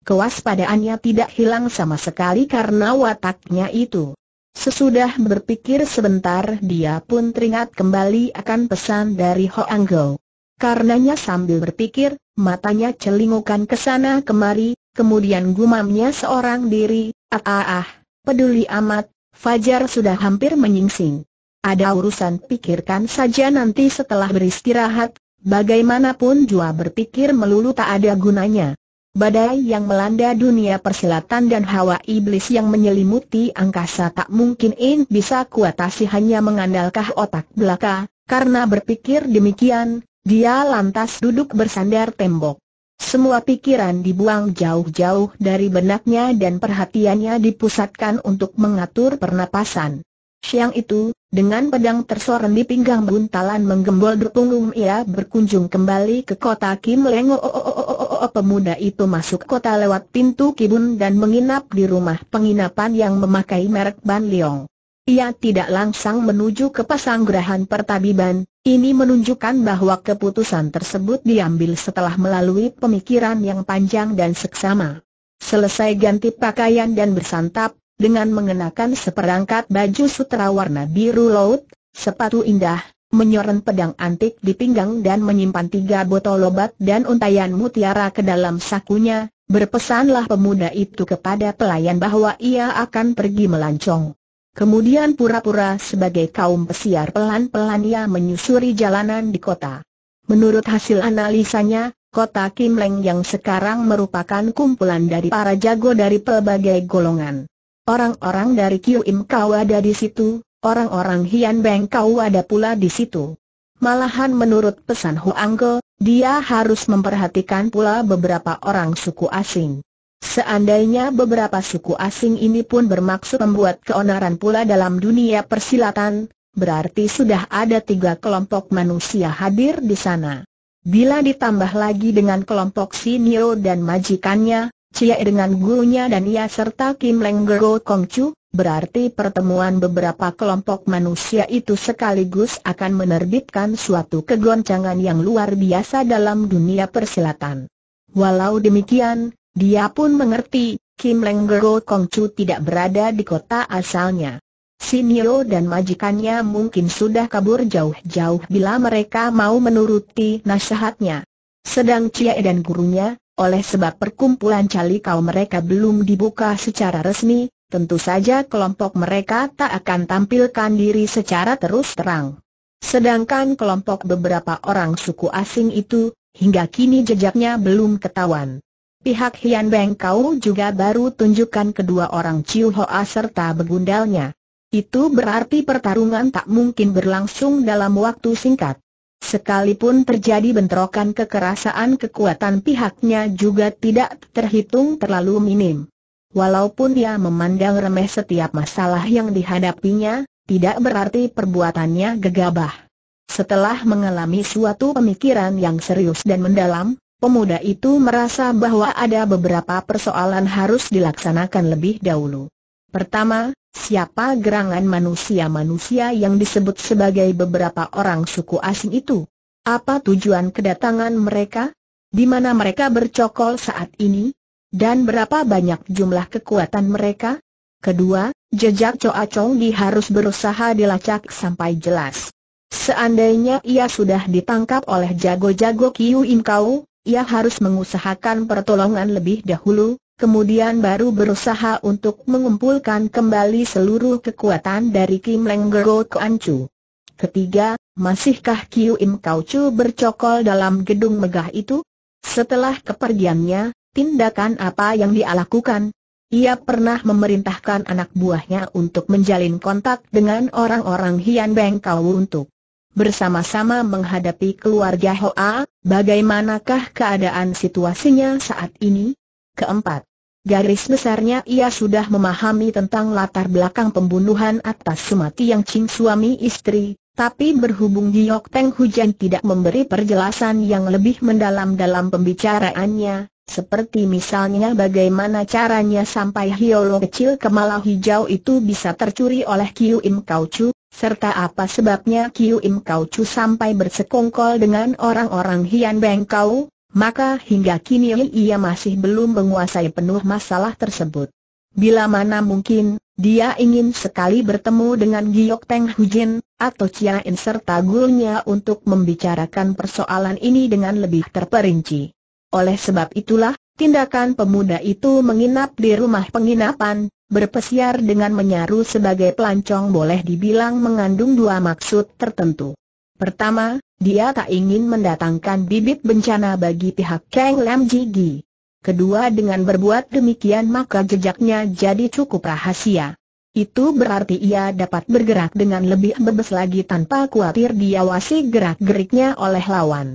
Kewaspadaannya tidak hilang sama sekali karena wataknya itu. Sesudah berpikir sebentar dia pun teringat kembali akan pesan dari Ho Anggau. Karenanya sambil berpikir, matanya celingukan ke sana kemari, kemudian gumamnya seorang diri, ah ah ah, peduli amat, Fajar sudah hampir menyingsing. Ada urusan pikirkan saja nanti setelah beristirahat, bagaimanapun jua berpikir melulu tak ada gunanya. Badai yang melanda dunia persilatan dan hawa iblis yang menyelimuti angkasa tak mungkin In bisa kuatasi hanya mengandalkah otak belaka, karena berpikir demikian, dia lantas duduk bersandar tembok. Semua pikiran dibuang jauh-jauh dari benaknya dan perhatiannya dipusatkan untuk mengatur pernapasan. Siang itu, dengan pedang tersoreng di pinggang buntalan menggembol berpunggung ia berkunjung kembali ke kota Kim Leng. Oh, oh, oh, oh, Pemuda itu masuk kota lewat pintu Kibun dan menginap di rumah penginapan yang memakai merek Ban Leong. Ia tidak langsung menuju ke pasanggrahan pertabiban, ini menunjukkan bahwa keputusan tersebut diambil setelah melalui pemikiran yang panjang dan seksama. Selesai ganti pakaian dan bersantap, dengan mengenakan seperangkat baju sutra warna biru laut, sepatu indah, menyoren pedang antik di pinggang dan menyimpan tiga botol obat dan untayan mutiara ke dalam sakunya, berpesanlah pemuda itu kepada pelayan bahwa ia akan pergi melancong. Kemudian pura-pura sebagai kaum pesiar pelan-pelan ia menyusuri jalanan di kota. Menurut hasil analisanya, kota Kim Leng yang sekarang merupakan kumpulan dari para jago dari pelbagai golongan. Orang-orang dari Kiu Im Kau ada di situ, orang-orang Hian Beng Kau ada pula di situ. Malahan menurut pesan Huanggo, dia harus memperhatikan pula beberapa orang suku asing. Seandainya beberapa suku asing ini pun bermaksud membuat keonaran pula dalam dunia persilatan, berarti sudah ada tiga kelompok manusia hadir di sana. Bila ditambah lagi dengan kelompok Sinio dan majikannya, Cia dengan gurunya dan ia serta Kim Leng Gero berarti pertemuan beberapa kelompok manusia itu sekaligus akan menerbitkan suatu kegoncangan yang luar biasa dalam dunia persilatan. Walau demikian, dia pun mengerti, Kim Lenggero Kongcu tidak berada di kota asalnya. Sinio dan majikannya mungkin sudah kabur jauh-jauh bila mereka mau menuruti nasihatnya. Sedang Cia dan gurunya, oleh sebab perkumpulan cali kau mereka belum dibuka secara resmi, tentu saja kelompok mereka tak akan tampilkan diri secara terus terang. Sedangkan kelompok beberapa orang suku asing itu, hingga kini jejaknya belum ketahuan. Pihak Hian Beng Kau juga baru tunjukkan kedua orang Chiu Hoa serta begundalnya. Itu berarti pertarungan tak mungkin berlangsung dalam waktu singkat. Sekalipun terjadi bentrokan kekerasan, kekuatan pihaknya juga tidak terhitung terlalu minim. Walaupun dia memandang remeh setiap masalah yang dihadapinya, tidak berarti perbuatannya gegabah. Setelah mengalami suatu pemikiran yang serius dan mendalam, pemuda itu merasa bahwa ada beberapa persoalan harus dilaksanakan lebih dahulu. Pertama, siapa gerangan manusia-manusia yang disebut sebagai beberapa orang suku asing itu? Apa tujuan kedatangan mereka? Di mana mereka bercokol saat ini? Dan berapa banyak jumlah kekuatan mereka? Kedua, jejak Choa Chong di harus berusaha dilacak sampai jelas. Seandainya ia sudah ditangkap oleh jago-jago Kiu Im Kau, ia harus mengusahakan pertolongan lebih dahulu, kemudian baru berusaha untuk mengumpulkan kembali seluruh kekuatan dari Kim Leng Gero Ancu. Ketiga, masihkah Kiu Im Kau Chu bercokol dalam gedung megah itu? Setelah kepergiannya, tindakan apa yang dia lakukan? Ia pernah memerintahkan anak buahnya untuk menjalin kontak dengan orang-orang Hian Beng Kau untuk bersama-sama menghadapi keluarga Hoa, bagaimanakah keadaan situasinya saat ini? Keempat, garis besarnya ia sudah memahami tentang latar belakang pembunuhan atas Sumati yang Cing suami istri, tapi berhubung Giyok Teng Hujan tidak memberi perjelasan yang lebih mendalam dalam pembicaraannya, seperti misalnya bagaimana caranya sampai hiolo kecil kemala hijau itu bisa tercuri oleh Kiu Im Kau Chu, serta apa sebabnya Kiu Im Kau Chu sampai bersekongkol dengan orang-orang Hian Beng Kau, maka hingga kini ia masih belum menguasai penuh masalah tersebut. Bila mana mungkin, dia ingin sekali bertemu dengan Giok Teng Hujin, atau Chia In serta gurunya untuk membicarakan persoalan ini dengan lebih terperinci. Oleh sebab itulah, Tindakan pemuda itu menginap di rumah penginapan, berpesiar dengan menyaru sebagai pelancong boleh dibilang mengandung dua maksud tertentu. Pertama, dia tak ingin mendatangkan bibit bencana bagi pihak Kang Lam Jigi. Kedua dengan berbuat demikian maka jejaknya jadi cukup rahasia. Itu berarti ia dapat bergerak dengan lebih bebas lagi tanpa khawatir diawasi gerak-geriknya oleh lawan.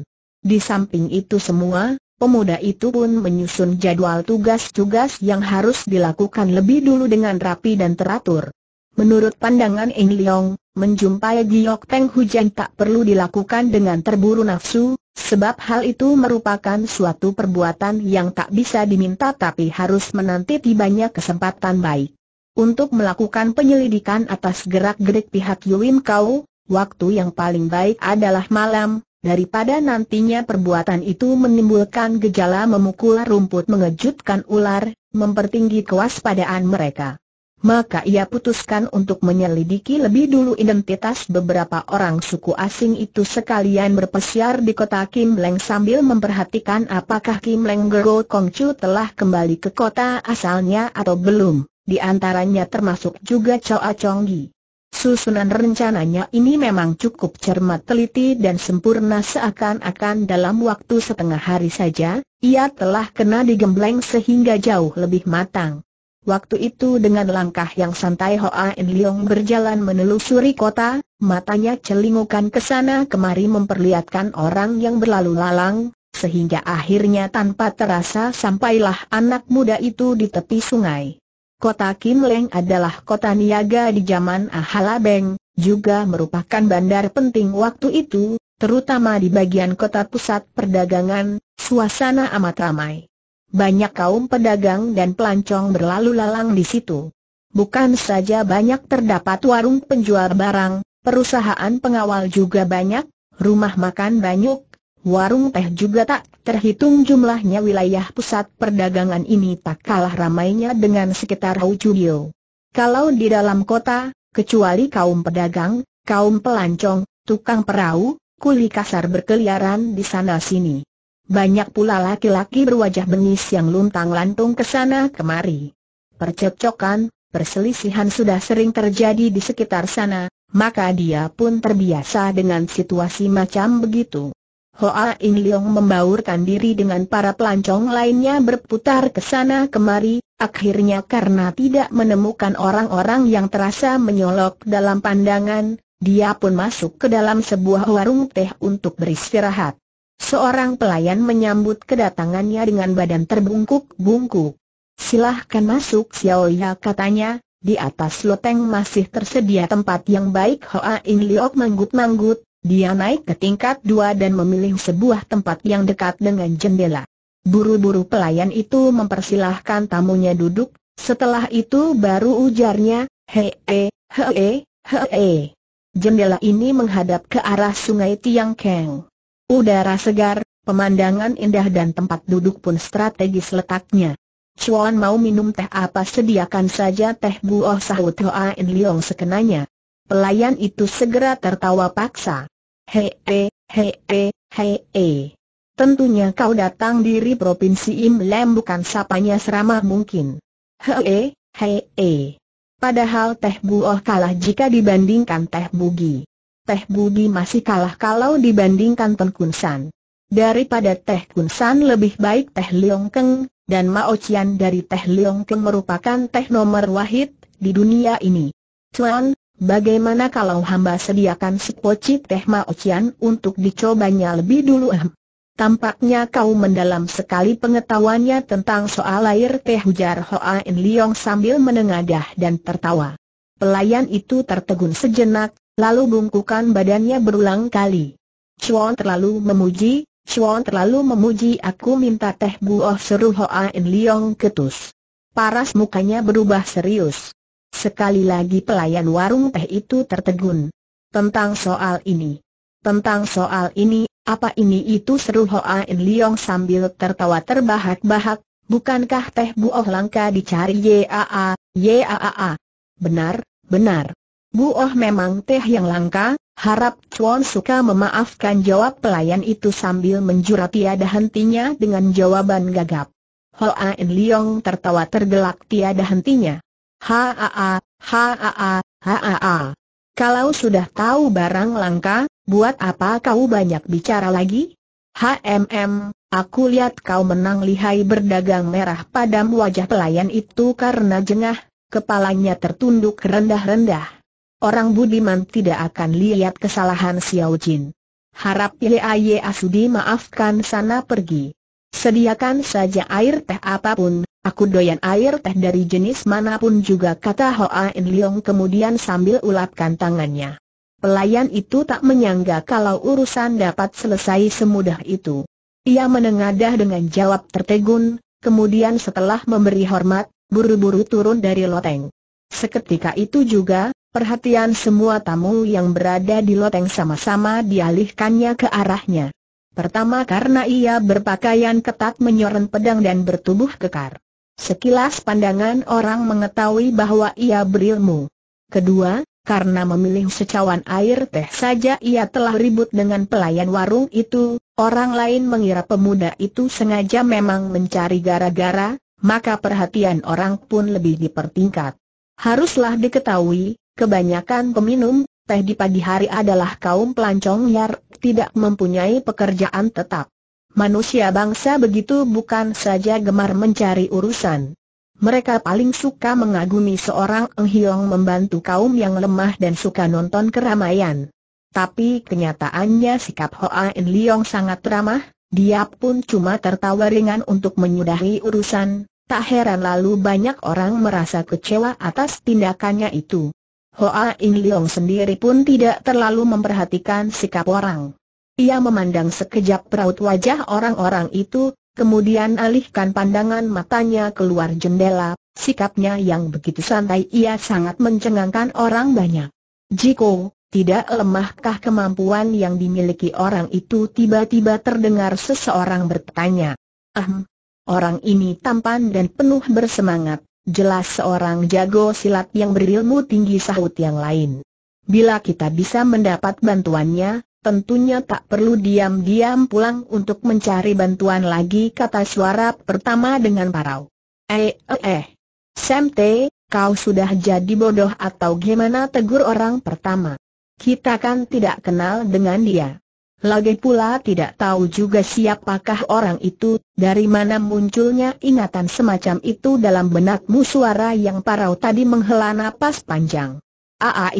Di samping itu semua, Pemuda itu pun menyusun jadwal tugas-tugas yang harus dilakukan lebih dulu dengan rapi dan teratur. Menurut pandangan Eng Leong, menjumpai Giok Peng Hujan tak perlu dilakukan dengan terburu nafsu, sebab hal itu merupakan suatu perbuatan yang tak bisa diminta tapi harus menanti tibanya kesempatan baik. Untuk melakukan penyelidikan atas gerak-gerik pihak Yuin Kau, waktu yang paling baik adalah malam, daripada nantinya perbuatan itu menimbulkan gejala memukul rumput mengejutkan ular, mempertinggi kewaspadaan mereka. Maka ia putuskan untuk menyelidiki lebih dulu identitas beberapa orang suku asing itu sekalian berpesiar di kota Kim Leng sambil memperhatikan apakah Kim Leng Gero Chu telah kembali ke kota asalnya atau belum, di antaranya termasuk juga Choa Gi. Susunan rencananya ini memang cukup cermat teliti dan sempurna seakan-akan dalam waktu setengah hari saja, ia telah kena digembleng sehingga jauh lebih matang. Waktu itu dengan langkah yang santai Hoa En Leong berjalan menelusuri kota, matanya celingukan ke sana kemari memperlihatkan orang yang berlalu lalang, sehingga akhirnya tanpa terasa sampailah anak muda itu di tepi sungai. Kota Kim adalah kota niaga di zaman Ahalabeng, juga merupakan bandar penting waktu itu, terutama di bagian kota pusat perdagangan, suasana amat ramai. Banyak kaum pedagang dan pelancong berlalu lalang di situ. Bukan saja banyak terdapat warung penjual barang, perusahaan pengawal juga banyak, rumah makan banyak, Warung teh juga tak terhitung jumlahnya wilayah pusat perdagangan ini tak kalah ramainya dengan sekitar Houchudio. Kalau di dalam kota, kecuali kaum pedagang, kaum pelancong, tukang perahu, kuli kasar berkeliaran di sana-sini. Banyak pula laki-laki berwajah bengis yang luntang-lantung ke sana kemari. Percocokan, perselisihan sudah sering terjadi di sekitar sana, maka dia pun terbiasa dengan situasi macam begitu. Hoa In Leong membaurkan diri dengan para pelancong lainnya berputar ke sana kemari, akhirnya karena tidak menemukan orang-orang yang terasa menyolok dalam pandangan, dia pun masuk ke dalam sebuah warung teh untuk beristirahat. Seorang pelayan menyambut kedatangannya dengan badan terbungkuk-bungkuk. Silahkan masuk Xiao Ya katanya, di atas loteng masih tersedia tempat yang baik Hoa In Liok manggut-manggut, dia naik ke tingkat dua dan memilih sebuah tempat yang dekat dengan jendela. Buru-buru pelayan itu mempersilahkan tamunya duduk, setelah itu baru ujarnya, hee, hee, hee, Jendela ini menghadap ke arah sungai Tiang Keng. Udara segar, pemandangan indah dan tempat duduk pun strategis letaknya. Chuan mau minum teh apa sediakan saja teh buah sahut Hoa In Leong sekenanya. Pelayan itu segera tertawa paksa. Hei, e, hei, e, hei, hei, hei. Tentunya kau datang dari Provinsi Imlem bukan sapanya seramah mungkin. Hei, e, hei, hei. Padahal Teh Buoh kalah jika dibandingkan Teh Bugi. Teh Bugi masih kalah kalau dibandingkan teh Kunsan. Daripada Teh Kunsan lebih baik Teh Leong Keng, dan Mao Cian dari Teh Leong Keng merupakan Teh nomor wahid di dunia ini. Cuan, Bagaimana kalau hamba sediakan sepoci teh maocian untuk dicobanya lebih dulu ehm. Tampaknya kau mendalam sekali pengetahuannya tentang soal air teh hujar Hoa In Leong sambil menengadah dan tertawa. Pelayan itu tertegun sejenak, lalu bungkukan badannya berulang kali. Chuan terlalu memuji, Chuan terlalu memuji aku minta teh buoh seru Hoa In Leong ketus. Paras mukanya berubah serius. Sekali lagi pelayan warung teh itu tertegun. Tentang soal ini. Tentang soal ini, apa ini itu seru Hoa In Liong sambil tertawa terbahak-bahak, bukankah teh buoh langka dicari YAA, yaa, Benar, benar. Buoh memang teh yang langka, Harap Chuan suka memaafkan jawab pelayan itu sambil menjura tiada hentinya dengan jawaban gagap. Hoa In Liong tertawa tergelak tiada hentinya. Haa, haa, haa. Kalau sudah tahu barang langka, buat apa kau banyak bicara lagi? HMM, aku lihat kau menang lihai berdagang merah padam wajah pelayan itu karena jengah, kepalanya tertunduk rendah-rendah. Orang budiman tidak akan lihat kesalahan Xiao Jin. Harap Ye Asudi maafkan sana pergi. Sediakan saja air teh apapun, Aku doyan air teh dari jenis manapun juga kata Hoa In Leong kemudian sambil ulapkan tangannya. Pelayan itu tak menyangka kalau urusan dapat selesai semudah itu. Ia menengadah dengan jawab tertegun, kemudian setelah memberi hormat, buru-buru turun dari loteng. Seketika itu juga, perhatian semua tamu yang berada di loteng sama-sama dialihkannya ke arahnya. Pertama karena ia berpakaian ketat menyoren pedang dan bertubuh kekar. Sekilas pandangan orang mengetahui bahwa ia berilmu. Kedua, karena memilih secawan air teh saja ia telah ribut dengan pelayan warung itu, orang lain mengira pemuda itu sengaja memang mencari gara-gara, maka perhatian orang pun lebih dipertingkat. Haruslah diketahui, kebanyakan peminum teh di pagi hari adalah kaum pelancong yang tidak mempunyai pekerjaan tetap. Manusia bangsa begitu bukan saja gemar mencari urusan. Mereka paling suka mengagumi seorang Eng Hiong membantu kaum yang lemah dan suka nonton keramaian. Tapi kenyataannya sikap Hoa In Leong sangat ramah, dia pun cuma tertawa ringan untuk menyudahi urusan, tak heran lalu banyak orang merasa kecewa atas tindakannya itu. Hoa In Leong sendiri pun tidak terlalu memperhatikan sikap orang. Ia memandang sekejap peraut wajah orang-orang itu, kemudian alihkan pandangan matanya keluar jendela, sikapnya yang begitu santai ia sangat mencengangkan orang banyak. Jiko, tidak lemahkah kemampuan yang dimiliki orang itu tiba-tiba terdengar seseorang bertanya. Ahem, orang ini tampan dan penuh bersemangat, jelas seorang jago silat yang berilmu tinggi sahut yang lain. Bila kita bisa mendapat bantuannya, tentunya tak perlu diam-diam pulang untuk mencari bantuan lagi kata suara pertama dengan parau. Eh, eh, eh. Sam T, kau sudah jadi bodoh atau gimana tegur orang pertama. Kita kan tidak kenal dengan dia. Lagi pula tidak tahu juga siapakah orang itu, dari mana munculnya ingatan semacam itu dalam benakmu suara yang parau tadi menghela napas panjang. a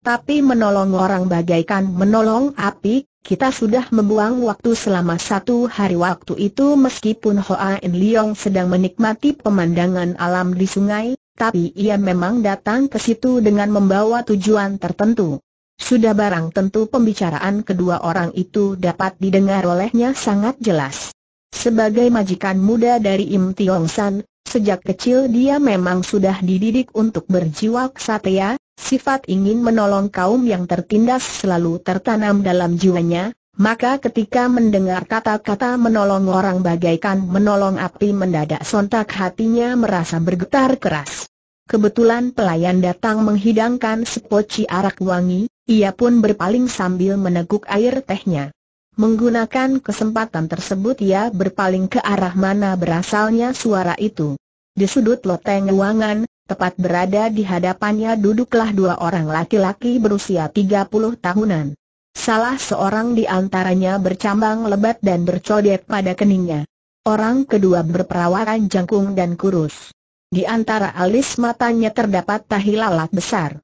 tapi menolong orang bagaikan menolong api, kita sudah membuang waktu selama satu hari waktu itu meskipun Hoa In Leong sedang menikmati pemandangan alam di sungai, tapi ia memang datang ke situ dengan membawa tujuan tertentu. Sudah barang tentu pembicaraan kedua orang itu dapat didengar olehnya sangat jelas. Sebagai majikan muda dari Im Tiong San, Sejak kecil dia memang sudah dididik untuk berjiwa kesatria, sifat ingin menolong kaum yang tertindas selalu tertanam dalam jiwanya, maka ketika mendengar kata-kata menolong orang bagaikan menolong api mendadak sontak hatinya merasa bergetar keras. Kebetulan pelayan datang menghidangkan sepoci arak wangi, ia pun berpaling sambil meneguk air tehnya. Menggunakan kesempatan tersebut ia berpaling ke arah mana berasalnya suara itu. Di sudut loteng ruangan, tepat berada di hadapannya duduklah dua orang laki-laki berusia 30 tahunan. Salah seorang di antaranya bercambang lebat dan bercodet pada keningnya. Orang kedua berperawakan jangkung dan kurus. Di antara alis matanya terdapat tahi lalat besar.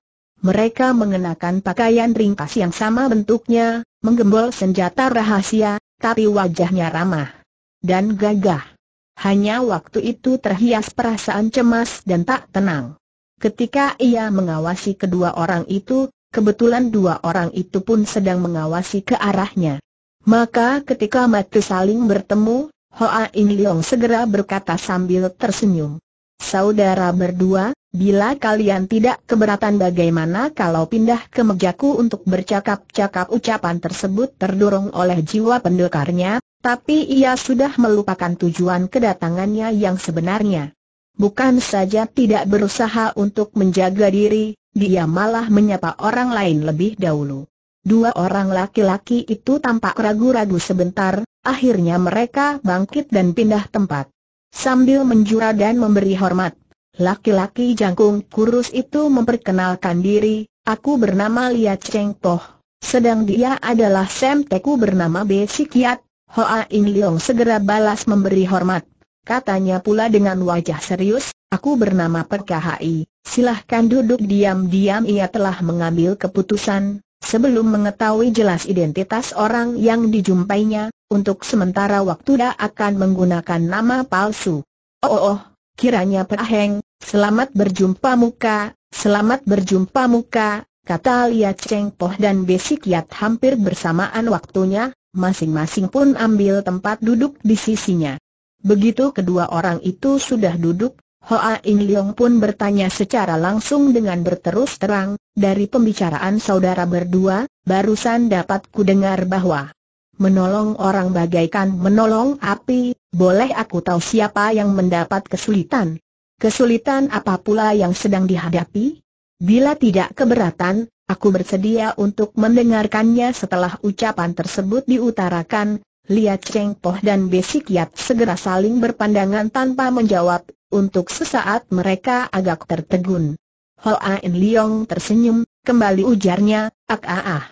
Mereka mengenakan pakaian ringkas yang sama bentuknya, menggembol senjata rahasia, tapi wajahnya ramah dan gagah. Hanya waktu itu terhias perasaan cemas dan tak tenang. Ketika ia mengawasi kedua orang itu, kebetulan dua orang itu pun sedang mengawasi ke arahnya. Maka ketika mata saling bertemu, Hoa In Leong segera berkata sambil tersenyum. Saudara berdua, bila kalian tidak keberatan bagaimana kalau pindah ke mejaku untuk bercakap-cakap ucapan tersebut terdorong oleh jiwa pendekarnya, tapi ia sudah melupakan tujuan kedatangannya yang sebenarnya. Bukan saja tidak berusaha untuk menjaga diri, dia malah menyapa orang lain lebih dahulu. Dua orang laki-laki itu tampak ragu-ragu sebentar, akhirnya mereka bangkit dan pindah tempat sambil menjura dan memberi hormat. Laki-laki jangkung kurus itu memperkenalkan diri, aku bernama Lia Cheng Toh, sedang dia adalah Sam Teku bernama B. Sikiat, Hoa In Leong segera balas memberi hormat. Katanya pula dengan wajah serius, aku bernama Perkahai, silahkan duduk diam-diam ia telah mengambil keputusan, sebelum mengetahui jelas identitas orang yang dijumpainya, untuk sementara waktu dia akan menggunakan nama palsu. Oh, oh, oh kiranya Peraheng, selamat berjumpa muka, selamat berjumpa muka, kata Lia Cheng Poh dan Besik Yat hampir bersamaan waktunya, masing-masing pun ambil tempat duduk di sisinya. Begitu kedua orang itu sudah duduk, Hoa In Leong pun bertanya secara langsung dengan berterus terang, dari pembicaraan saudara berdua, barusan dapat ku dengar bahwa Menolong orang bagaikan menolong api, boleh aku tahu siapa yang mendapat kesulitan? Kesulitan apa pula yang sedang dihadapi? Bila tidak keberatan, aku bersedia untuk mendengarkannya setelah ucapan tersebut diutarakan, Lihat Cheng Poh dan Besik Kiat segera saling berpandangan tanpa menjawab, untuk sesaat mereka agak tertegun. Ain Liong tersenyum, kembali ujarnya, ak ah ah.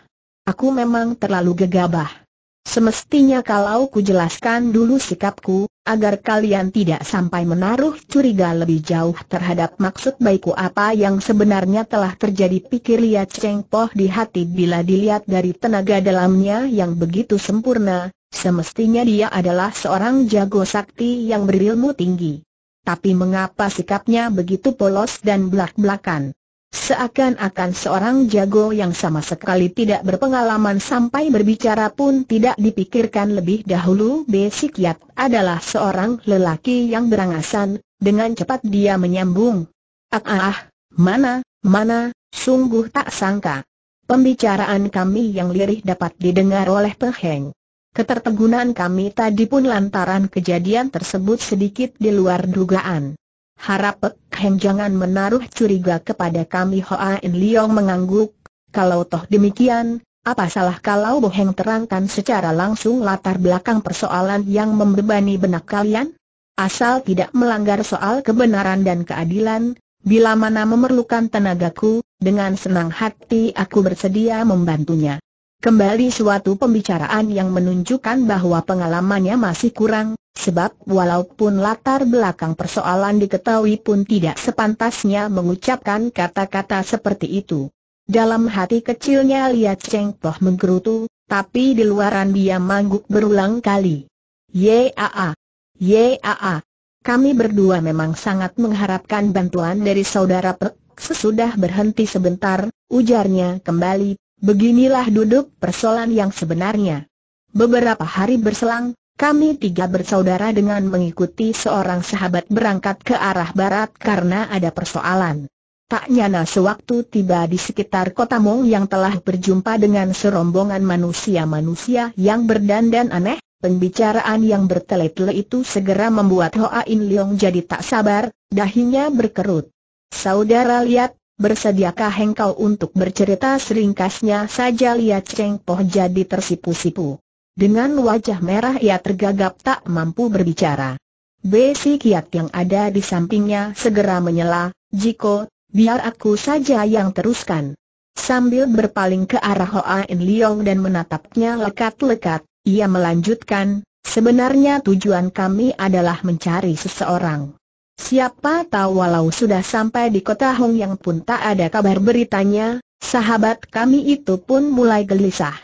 Aku memang terlalu gegabah. Semestinya kalau ku jelaskan dulu sikapku, agar kalian tidak sampai menaruh curiga lebih jauh terhadap maksud baikku apa yang sebenarnya telah terjadi pikir lihat Cheng Poh di hati bila dilihat dari tenaga dalamnya yang begitu sempurna, semestinya dia adalah seorang jago sakti yang berilmu tinggi. Tapi mengapa sikapnya begitu polos dan belak-belakan? Seakan-akan seorang jago yang sama sekali tidak berpengalaman sampai berbicara pun tidak dipikirkan lebih dahulu Besi Kiat adalah seorang lelaki yang berangasan, dengan cepat dia menyambung. Ah, ah, ah mana, mana, sungguh tak sangka. Pembicaraan kami yang lirih dapat didengar oleh Peheng. Ketertegunan kami tadi pun lantaran kejadian tersebut sedikit di luar dugaan harap Pek Heng jangan menaruh curiga kepada kami Hoa In Liong mengangguk, kalau toh demikian, apa salah kalau Boheng terangkan secara langsung latar belakang persoalan yang membebani benak kalian? Asal tidak melanggar soal kebenaran dan keadilan, bila mana memerlukan tenagaku, dengan senang hati aku bersedia membantunya. Kembali suatu pembicaraan yang menunjukkan bahwa pengalamannya masih kurang, sebab walaupun latar belakang persoalan diketahui pun tidak sepantasnya mengucapkan kata-kata seperti itu. Dalam hati kecilnya Lia Cheng Poh menggerutu, tapi di luaran dia mangguk berulang kali. Yaa, Yaa, kami berdua memang sangat mengharapkan bantuan dari saudara Pek. Sesudah berhenti sebentar, ujarnya kembali, Beginilah duduk persoalan yang sebenarnya. Beberapa hari berselang, kami tiga bersaudara dengan mengikuti seorang sahabat berangkat ke arah barat karena ada persoalan. Tak nyana sewaktu tiba di sekitar kota Mong yang telah berjumpa dengan serombongan manusia-manusia yang berdandan aneh, Pembicaraan yang bertele-tele itu segera membuat Hoa In Leong jadi tak sabar, dahinya berkerut. Saudara lihat, Bersediakah engkau untuk bercerita seringkasnya saja lihat Cheng Poh jadi tersipu-sipu. Dengan wajah merah ia tergagap tak mampu berbicara. Besi kiat yang ada di sampingnya segera menyela, Jiko, biar aku saja yang teruskan. Sambil berpaling ke arah Hoa In Leong dan menatapnya lekat-lekat, ia melanjutkan, sebenarnya tujuan kami adalah mencari seseorang. Siapa tahu walau sudah sampai di kota Hong Yang pun tak ada kabar beritanya, sahabat kami itu pun mulai gelisah.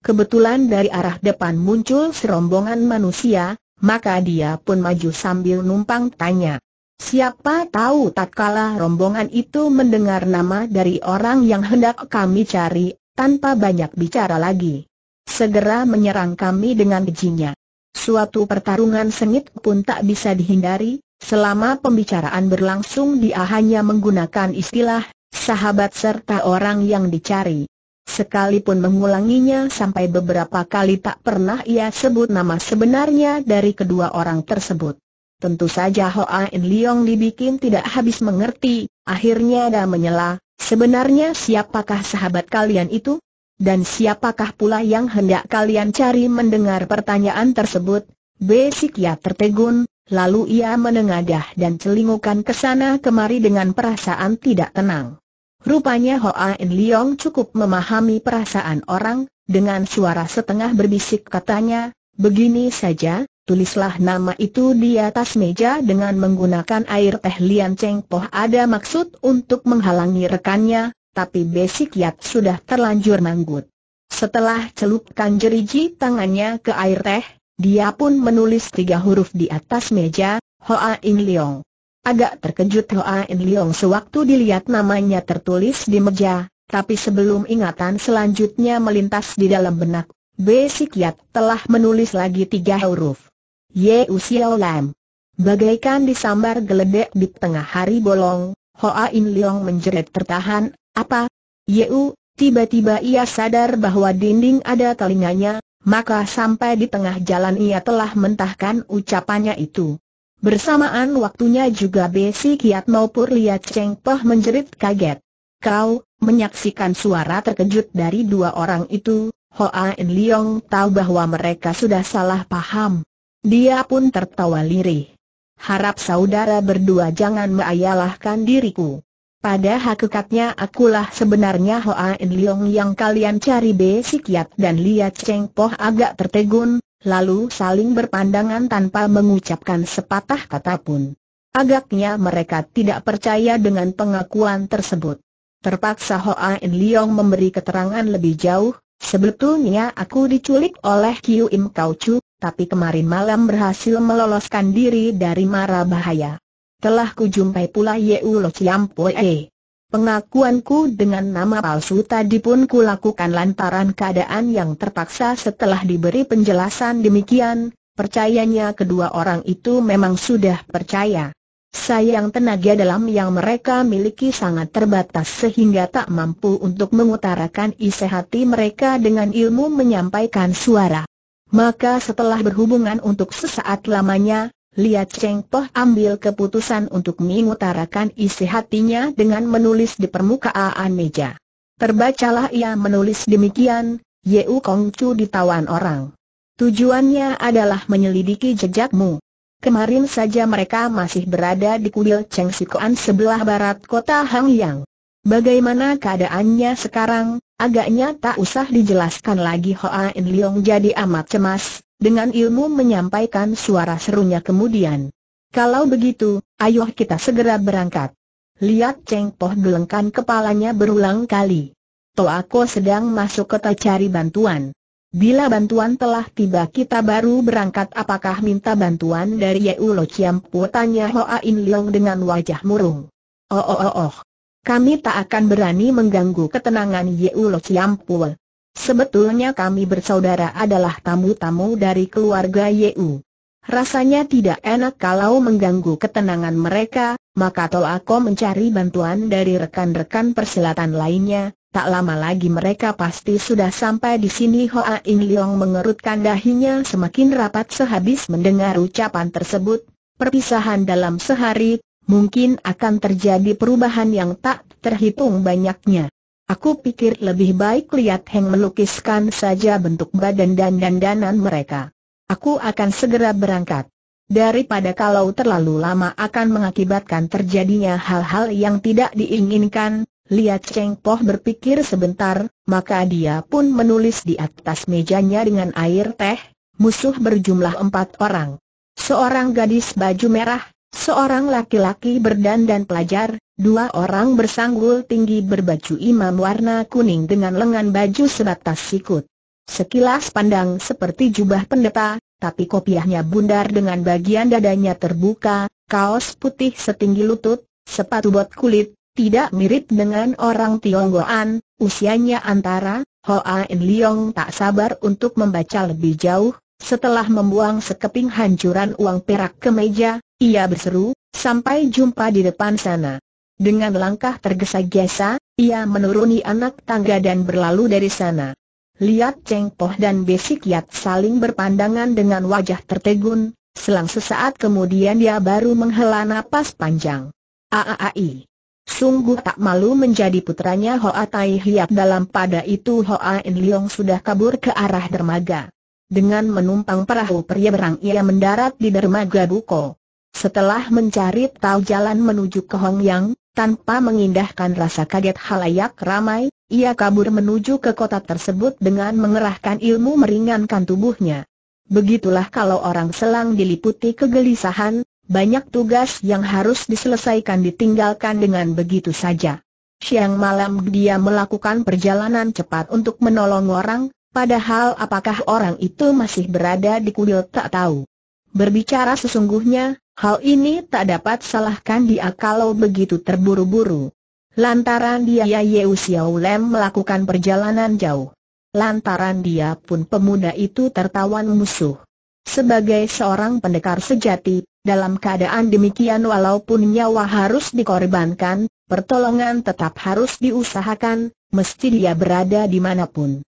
Kebetulan dari arah depan muncul serombongan manusia, maka dia pun maju sambil numpang tanya. Siapa tahu tak kalah rombongan itu mendengar nama dari orang yang hendak kami cari, tanpa banyak bicara lagi. Segera menyerang kami dengan kejinya. Suatu pertarungan sengit pun tak bisa dihindari, Selama pembicaraan berlangsung dia hanya menggunakan istilah sahabat serta orang yang dicari. Sekalipun mengulanginya sampai beberapa kali tak pernah ia sebut nama sebenarnya dari kedua orang tersebut. Tentu saja Hoa In Leong dibikin tidak habis mengerti, akhirnya dia menyela, sebenarnya siapakah sahabat kalian itu? Dan siapakah pula yang hendak kalian cari mendengar pertanyaan tersebut? ya tertegun, Lalu ia menengadah dan celingukan ke sana kemari dengan perasaan tidak tenang. Rupanya Hoa In Leong cukup memahami perasaan orang, dengan suara setengah berbisik katanya, begini saja, tulislah nama itu di atas meja dengan menggunakan air teh lian Cheng Poh ada maksud untuk menghalangi rekannya, tapi Besik Yat sudah terlanjur manggut. Setelah celupkan jeriji tangannya ke air teh, dia pun menulis tiga huruf di atas meja, Hoa In Leong. Agak terkejut Hoa In Leong sewaktu dilihat namanya tertulis di meja, tapi sebelum ingatan selanjutnya melintas di dalam benak, B. Sikiat telah menulis lagi tiga huruf. Ye Usiao Lam. Bagaikan disambar geledek di tengah hari bolong, Hoa In Leong menjerit tertahan, apa? U, tiba-tiba ia sadar bahwa dinding ada telinganya, maka sampai di tengah jalan ia telah mentahkan ucapannya itu. Bersamaan waktunya juga Besi Kiat maupun Liat Cheng Poh menjerit kaget. Kau, menyaksikan suara terkejut dari dua orang itu, Hoa In Leong tahu bahwa mereka sudah salah paham. Dia pun tertawa lirih. Harap saudara berdua jangan meayalahkan diriku. Pada hakikatnya akulah sebenarnya Hoa In Leong yang kalian cari B. Sikiat dan Lia Cheng Poh agak tertegun, lalu saling berpandangan tanpa mengucapkan sepatah kata pun. Agaknya mereka tidak percaya dengan pengakuan tersebut. Terpaksa Hoa In Leong memberi keterangan lebih jauh, sebetulnya aku diculik oleh Kiu Im Kau Chu, tapi kemarin malam berhasil meloloskan diri dari mara bahaya. Telah kujumpai pula Yeu Lo Pengakuanku dengan nama palsu tadi pun kulakukan lantaran keadaan yang terpaksa setelah diberi penjelasan demikian, percayanya kedua orang itu memang sudah percaya. Sayang tenaga dalam yang mereka miliki sangat terbatas sehingga tak mampu untuk mengutarakan isi hati mereka dengan ilmu menyampaikan suara. Maka setelah berhubungan untuk sesaat lamanya, Lia Cheng Poh ambil keputusan untuk mengutarakan isi hatinya dengan menulis di permukaan meja. Terbacalah ia menulis demikian, Yeu Kong Chu ditawan orang. Tujuannya adalah menyelidiki jejakmu. Kemarin saja mereka masih berada di kuil Cheng Sikuan sebelah barat kota Hang Yang. Bagaimana keadaannya sekarang, agaknya tak usah dijelaskan lagi Hoa In Leong jadi amat cemas, dengan ilmu menyampaikan suara serunya kemudian. Kalau begitu, ayo kita segera berangkat. Lihat Cheng Poh gelengkan kepalanya berulang kali. Toako sedang masuk kota cari bantuan. Bila bantuan telah tiba kita baru berangkat apakah minta bantuan dari Yeu Lo Chiampu tanya Hoa In Leong dengan wajah murung. Oh oh oh oh. Kami tak akan berani mengganggu ketenangan Yeu Lo Chiampu. Sebetulnya kami bersaudara adalah tamu-tamu dari keluarga Yu. Rasanya tidak enak kalau mengganggu ketenangan mereka, maka Tol mencari bantuan dari rekan-rekan persilatan lainnya, tak lama lagi mereka pasti sudah sampai di sini Hoa In Leong mengerutkan dahinya semakin rapat sehabis mendengar ucapan tersebut, perpisahan dalam sehari, mungkin akan terjadi perubahan yang tak terhitung banyaknya. Aku pikir lebih baik lihat Heng melukiskan saja bentuk badan dan dandanan mereka. Aku akan segera berangkat. Daripada kalau terlalu lama akan mengakibatkan terjadinya hal-hal yang tidak diinginkan, Lihat Cheng Poh berpikir sebentar, maka dia pun menulis di atas mejanya dengan air teh, musuh berjumlah empat orang. Seorang gadis baju merah, Seorang laki-laki berdandan pelajar, dua orang bersanggul tinggi berbaju imam warna kuning dengan lengan baju sebatas sikut. Sekilas pandang seperti jubah pendeta, tapi kopiahnya bundar dengan bagian dadanya terbuka, kaos putih setinggi lutut, sepatu bot kulit, tidak mirip dengan orang Tionggoan, usianya antara, Hoa In Leong tak sabar untuk membaca lebih jauh, setelah membuang sekeping hancuran uang perak ke meja, ia berseru, sampai jumpa di depan sana. Dengan langkah tergesa-gesa, ia menuruni anak tangga dan berlalu dari sana. Lihat Cheng Poh dan Besik Yat saling berpandangan dengan wajah tertegun, selang sesaat kemudian dia baru menghela napas panjang. Aaai. Sungguh tak malu menjadi putranya Hoa Tai Hiap dalam pada itu Hoa In Leong sudah kabur ke arah dermaga. Dengan menumpang perahu pria berang ia mendarat di dermaga Buko. Setelah mencari tahu jalan menuju ke Hong Yang, tanpa mengindahkan rasa kaget halayak ramai, ia kabur menuju ke kota tersebut dengan mengerahkan ilmu meringankan tubuhnya. Begitulah kalau orang selang diliputi kegelisahan, banyak tugas yang harus diselesaikan ditinggalkan dengan begitu saja. Siang malam dia melakukan perjalanan cepat untuk menolong orang, Padahal apakah orang itu masih berada di kuil tak tahu. Berbicara sesungguhnya, hal ini tak dapat salahkan dia kalau begitu terburu-buru. Lantaran dia Yeu Xiao Lem melakukan perjalanan jauh. Lantaran dia pun pemuda itu tertawan musuh. Sebagai seorang pendekar sejati, dalam keadaan demikian walaupun nyawa harus dikorbankan, pertolongan tetap harus diusahakan, mesti dia berada dimanapun.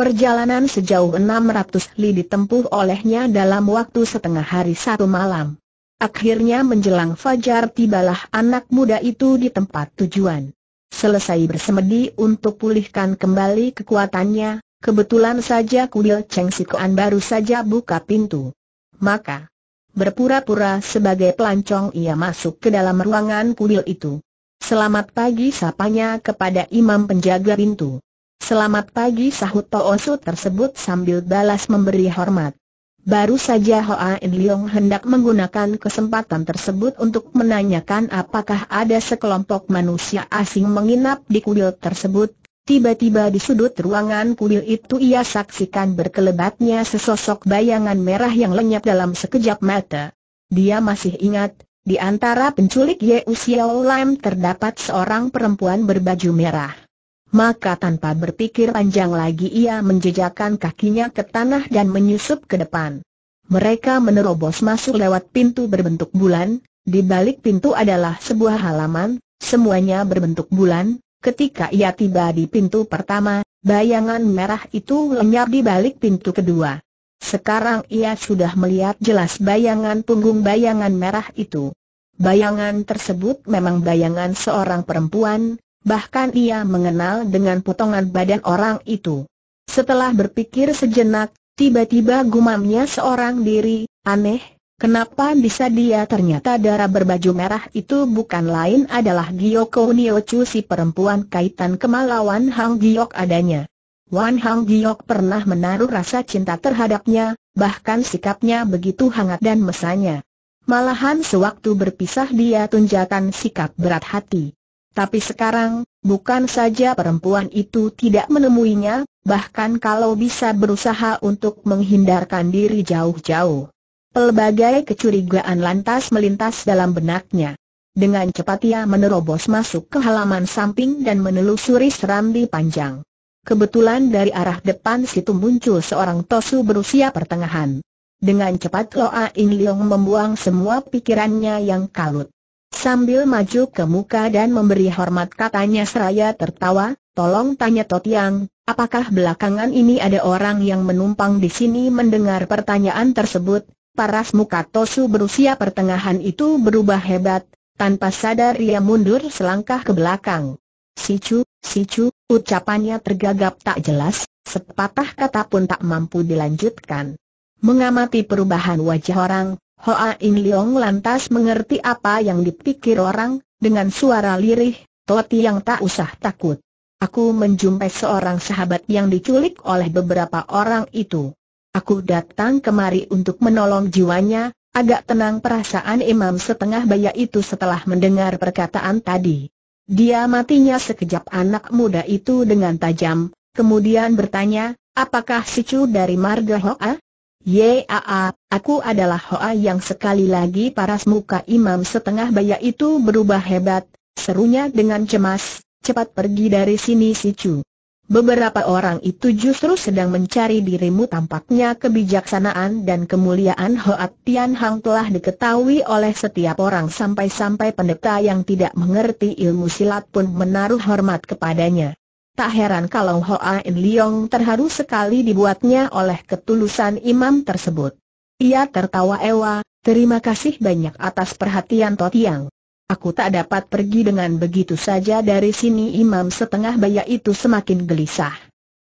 Perjalanan sejauh 600 li ditempuh olehnya dalam waktu setengah hari satu malam. Akhirnya menjelang fajar tibalah anak muda itu di tempat tujuan. Selesai bersemedi untuk pulihkan kembali kekuatannya, kebetulan saja kuil Cheng Sikoan baru saja buka pintu. Maka, berpura-pura sebagai pelancong ia masuk ke dalam ruangan kuil itu. Selamat pagi sapanya kepada imam penjaga pintu. Selamat pagi sahut Toosu tersebut sambil balas memberi hormat. Baru saja Hoa In Leong hendak menggunakan kesempatan tersebut untuk menanyakan apakah ada sekelompok manusia asing menginap di kuil tersebut. Tiba-tiba di sudut ruangan kuil itu ia saksikan berkelebatnya sesosok bayangan merah yang lenyap dalam sekejap mata. Dia masih ingat, di antara penculik Ye Xiao Lam terdapat seorang perempuan berbaju merah. Maka tanpa berpikir panjang lagi ia menjejakkan kakinya ke tanah dan menyusup ke depan. Mereka menerobos masuk lewat pintu berbentuk bulan, di balik pintu adalah sebuah halaman, semuanya berbentuk bulan, ketika ia tiba di pintu pertama, bayangan merah itu lenyap di balik pintu kedua. Sekarang ia sudah melihat jelas bayangan punggung bayangan merah itu. Bayangan tersebut memang bayangan seorang perempuan, Bahkan ia mengenal dengan potongan badan orang itu. Setelah berpikir sejenak, tiba-tiba gumamnya seorang diri, aneh, kenapa bisa dia ternyata darah berbaju merah itu bukan lain adalah Giyoko Niochu si perempuan kaitan kemalawan Hang Giok adanya. Wan Hang Giok pernah menaruh rasa cinta terhadapnya, bahkan sikapnya begitu hangat dan mesanya. Malahan sewaktu berpisah dia tunjakan sikap berat hati. Tapi sekarang, bukan saja perempuan itu tidak menemuinya, bahkan kalau bisa berusaha untuk menghindarkan diri jauh-jauh. Pelbagai kecurigaan lantas melintas dalam benaknya. Dengan cepat ia menerobos masuk ke halaman samping dan menelusuri serambi panjang. Kebetulan dari arah depan situ muncul seorang tosu berusia pertengahan. Dengan cepat Loa In Leong membuang semua pikirannya yang kalut. Sambil maju ke muka dan memberi hormat katanya seraya tertawa, tolong tanya Totiang, apakah belakangan ini ada orang yang menumpang di sini mendengar pertanyaan tersebut? Paras muka Tosu berusia pertengahan itu berubah hebat, tanpa sadar ia mundur selangkah ke belakang. Sicu, sicu, ucapannya tergagap tak jelas, sepatah kata pun tak mampu dilanjutkan. Mengamati perubahan wajah orang, Hoa In Leong lantas mengerti apa yang dipikir orang, dengan suara lirih, Toti yang tak usah takut. Aku menjumpai seorang sahabat yang diculik oleh beberapa orang itu. Aku datang kemari untuk menolong jiwanya, agak tenang perasaan imam setengah baya itu setelah mendengar perkataan tadi. Dia matinya sekejap anak muda itu dengan tajam, kemudian bertanya, apakah si Chu dari Marga Hoa? Yaa, aku adalah Hoa yang sekali lagi paras muka imam setengah baya itu berubah hebat, serunya dengan cemas, cepat pergi dari sini si Chu. Beberapa orang itu justru sedang mencari dirimu tampaknya kebijaksanaan dan kemuliaan Hoa Tian Hang telah diketahui oleh setiap orang sampai-sampai pendeta yang tidak mengerti ilmu silat pun menaruh hormat kepadanya. Tak heran kalau Hoa In Leong terharu sekali dibuatnya oleh ketulusan imam tersebut. Ia tertawa ewa, terima kasih banyak atas perhatian Totiang. Aku tak dapat pergi dengan begitu saja dari sini imam setengah baya itu semakin gelisah.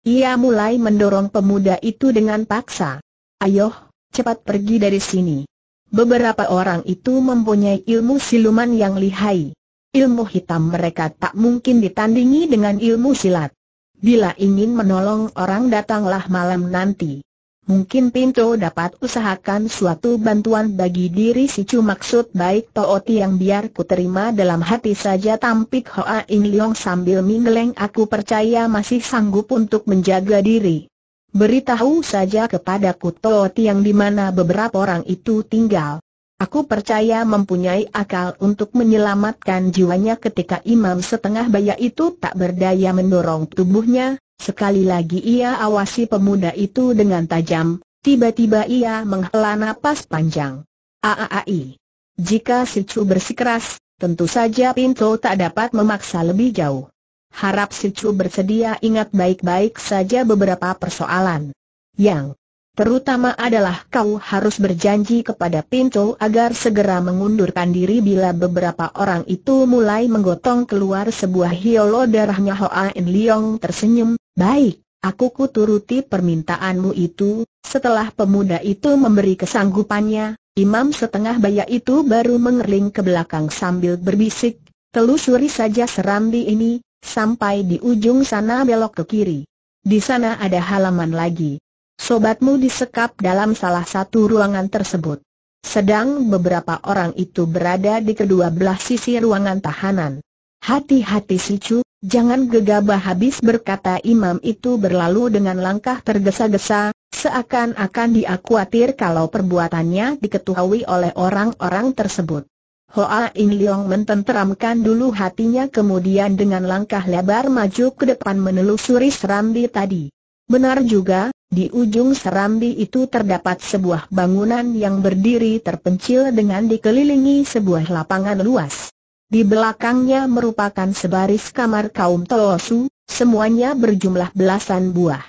Ia mulai mendorong pemuda itu dengan paksa. Ayo, cepat pergi dari sini. Beberapa orang itu mempunyai ilmu siluman yang lihai ilmu hitam mereka tak mungkin ditandingi dengan ilmu silat. Bila ingin menolong orang datanglah malam nanti. Mungkin Pinto dapat usahakan suatu bantuan bagi diri si Cu maksud baik Tooti yang biar ku terima dalam hati saja tampik Hoa In Leong sambil mingleng aku percaya masih sanggup untuk menjaga diri. Beritahu saja kepadaku Tooti yang di mana beberapa orang itu tinggal. Aku percaya mempunyai akal untuk menyelamatkan jiwanya ketika imam setengah baya itu tak berdaya mendorong tubuhnya, sekali lagi ia awasi pemuda itu dengan tajam, tiba-tiba ia menghela nafas panjang. Aaai. Jika si Chu bersikeras, tentu saja Pinto tak dapat memaksa lebih jauh. Harap si Chu bersedia ingat baik-baik saja beberapa persoalan. Yang Terutama adalah kau harus berjanji kepada Pinto agar segera mengundurkan diri bila beberapa orang itu mulai menggotong keluar sebuah hiolo darahnya Hoa In Leong tersenyum, baik, aku kuturuti permintaanmu itu, setelah pemuda itu memberi kesanggupannya, imam setengah baya itu baru mengerling ke belakang sambil berbisik, telusuri saja serambi ini, sampai di ujung sana belok ke kiri. Di sana ada halaman lagi sobatmu disekap dalam salah satu ruangan tersebut. Sedang beberapa orang itu berada di kedua belah sisi ruangan tahanan. Hati-hati si Chu, jangan gegabah habis berkata imam itu berlalu dengan langkah tergesa-gesa, seakan-akan dia khawatir kalau perbuatannya diketahui oleh orang-orang tersebut. Hoa In Leong mententeramkan dulu hatinya kemudian dengan langkah lebar maju ke depan menelusuri serambi tadi. Benar juga, di ujung serambi itu terdapat sebuah bangunan yang berdiri terpencil dengan dikelilingi sebuah lapangan luas. Di belakangnya merupakan sebaris kamar kaum Toosu, semuanya berjumlah belasan buah.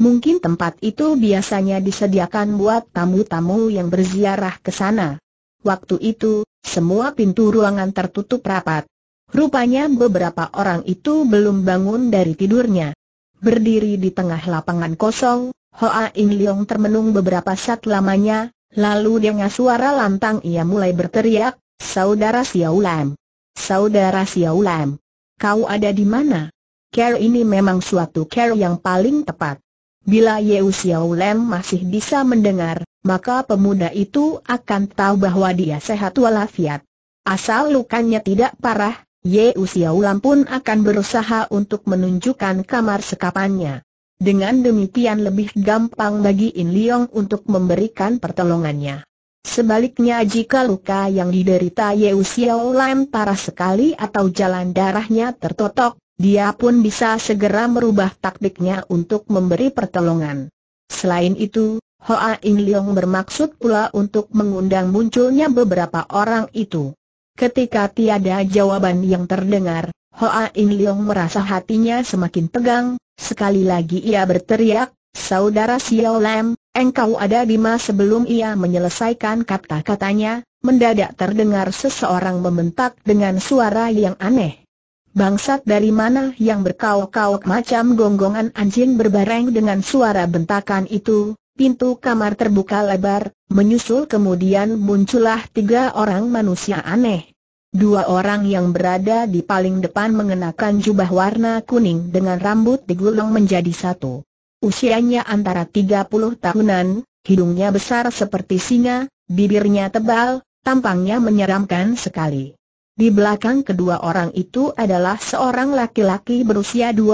Mungkin tempat itu biasanya disediakan buat tamu-tamu yang berziarah ke sana. Waktu itu, semua pintu ruangan tertutup rapat. Rupanya beberapa orang itu belum bangun dari tidurnya. Berdiri di tengah lapangan kosong, Hoa In Leong termenung beberapa saat lamanya, lalu dengan suara lantang ia mulai berteriak, Saudara Xiao Lam. Saudara Xiao Lam. Kau ada di mana? Care ini memang suatu care yang paling tepat. Bila Yeu Xiao Lam masih bisa mendengar, maka pemuda itu akan tahu bahwa dia sehat walafiat. Asal lukanya tidak parah, Ye Usiaulam pun akan berusaha untuk menunjukkan kamar sekapannya. Dengan demikian lebih gampang bagi In Liong untuk memberikan pertolongannya. Sebaliknya jika luka yang diderita Ye Usiaulam parah sekali atau jalan darahnya tertotok, dia pun bisa segera merubah taktiknya untuk memberi pertolongan. Selain itu, Hoa In Leong bermaksud pula untuk mengundang munculnya beberapa orang itu. Ketika tiada jawaban yang terdengar, Hoa In Leong merasa hatinya semakin tegang, sekali lagi ia berteriak, Saudara Xiao Lam, engkau ada di mana sebelum ia menyelesaikan kata-katanya, mendadak terdengar seseorang membentak dengan suara yang aneh. Bangsat dari mana yang berkau-kau macam gonggongan anjing berbareng dengan suara bentakan itu, Pintu kamar terbuka lebar, menyusul kemudian muncullah tiga orang manusia aneh. Dua orang yang berada di paling depan mengenakan jubah warna kuning dengan rambut digulung menjadi satu. Usianya antara 30 tahunan, hidungnya besar seperti singa, bibirnya tebal, tampangnya menyeramkan sekali. Di belakang kedua orang itu adalah seorang laki-laki berusia 25-6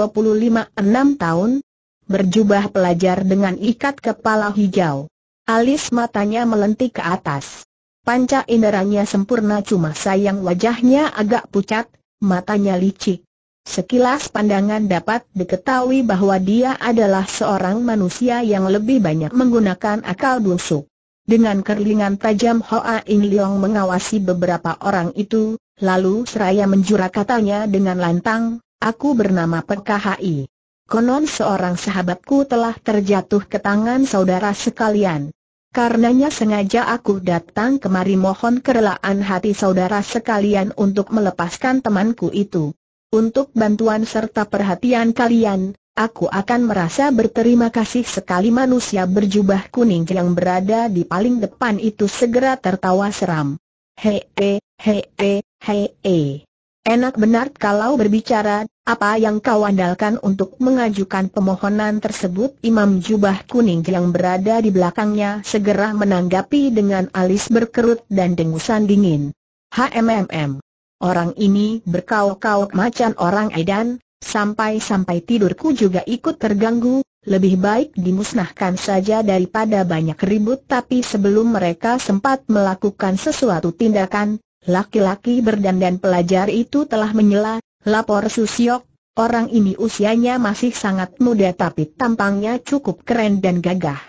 tahun, berjubah pelajar dengan ikat kepala hijau. Alis matanya melentik ke atas. Panca inderanya sempurna cuma sayang wajahnya agak pucat, matanya licik. Sekilas pandangan dapat diketahui bahwa dia adalah seorang manusia yang lebih banyak menggunakan akal busuk. Dengan kerlingan tajam Hoa In Leong mengawasi beberapa orang itu, lalu seraya menjura katanya dengan lantang, aku bernama PKHI konon seorang sahabatku telah terjatuh ke tangan saudara sekalian. Karenanya sengaja aku datang kemari mohon kerelaan hati saudara sekalian untuk melepaskan temanku itu. Untuk bantuan serta perhatian kalian, aku akan merasa berterima kasih sekali manusia berjubah kuning yang berada di paling depan itu segera tertawa seram. Hei, hei, hei, hei, Enak benar kalau berbicara, apa yang kau andalkan untuk mengajukan pemohonan tersebut? Imam Jubah Kuning yang berada di belakangnya segera menanggapi dengan alis berkerut dan dengusan dingin. HMMM. Orang ini berkauk-kauk macan orang edan, sampai-sampai tidurku juga ikut terganggu, lebih baik dimusnahkan saja daripada banyak ribut tapi sebelum mereka sempat melakukan sesuatu tindakan, laki-laki berdandan pelajar itu telah menyela lapor Susiok, orang ini usianya masih sangat muda tapi tampangnya cukup keren dan gagah.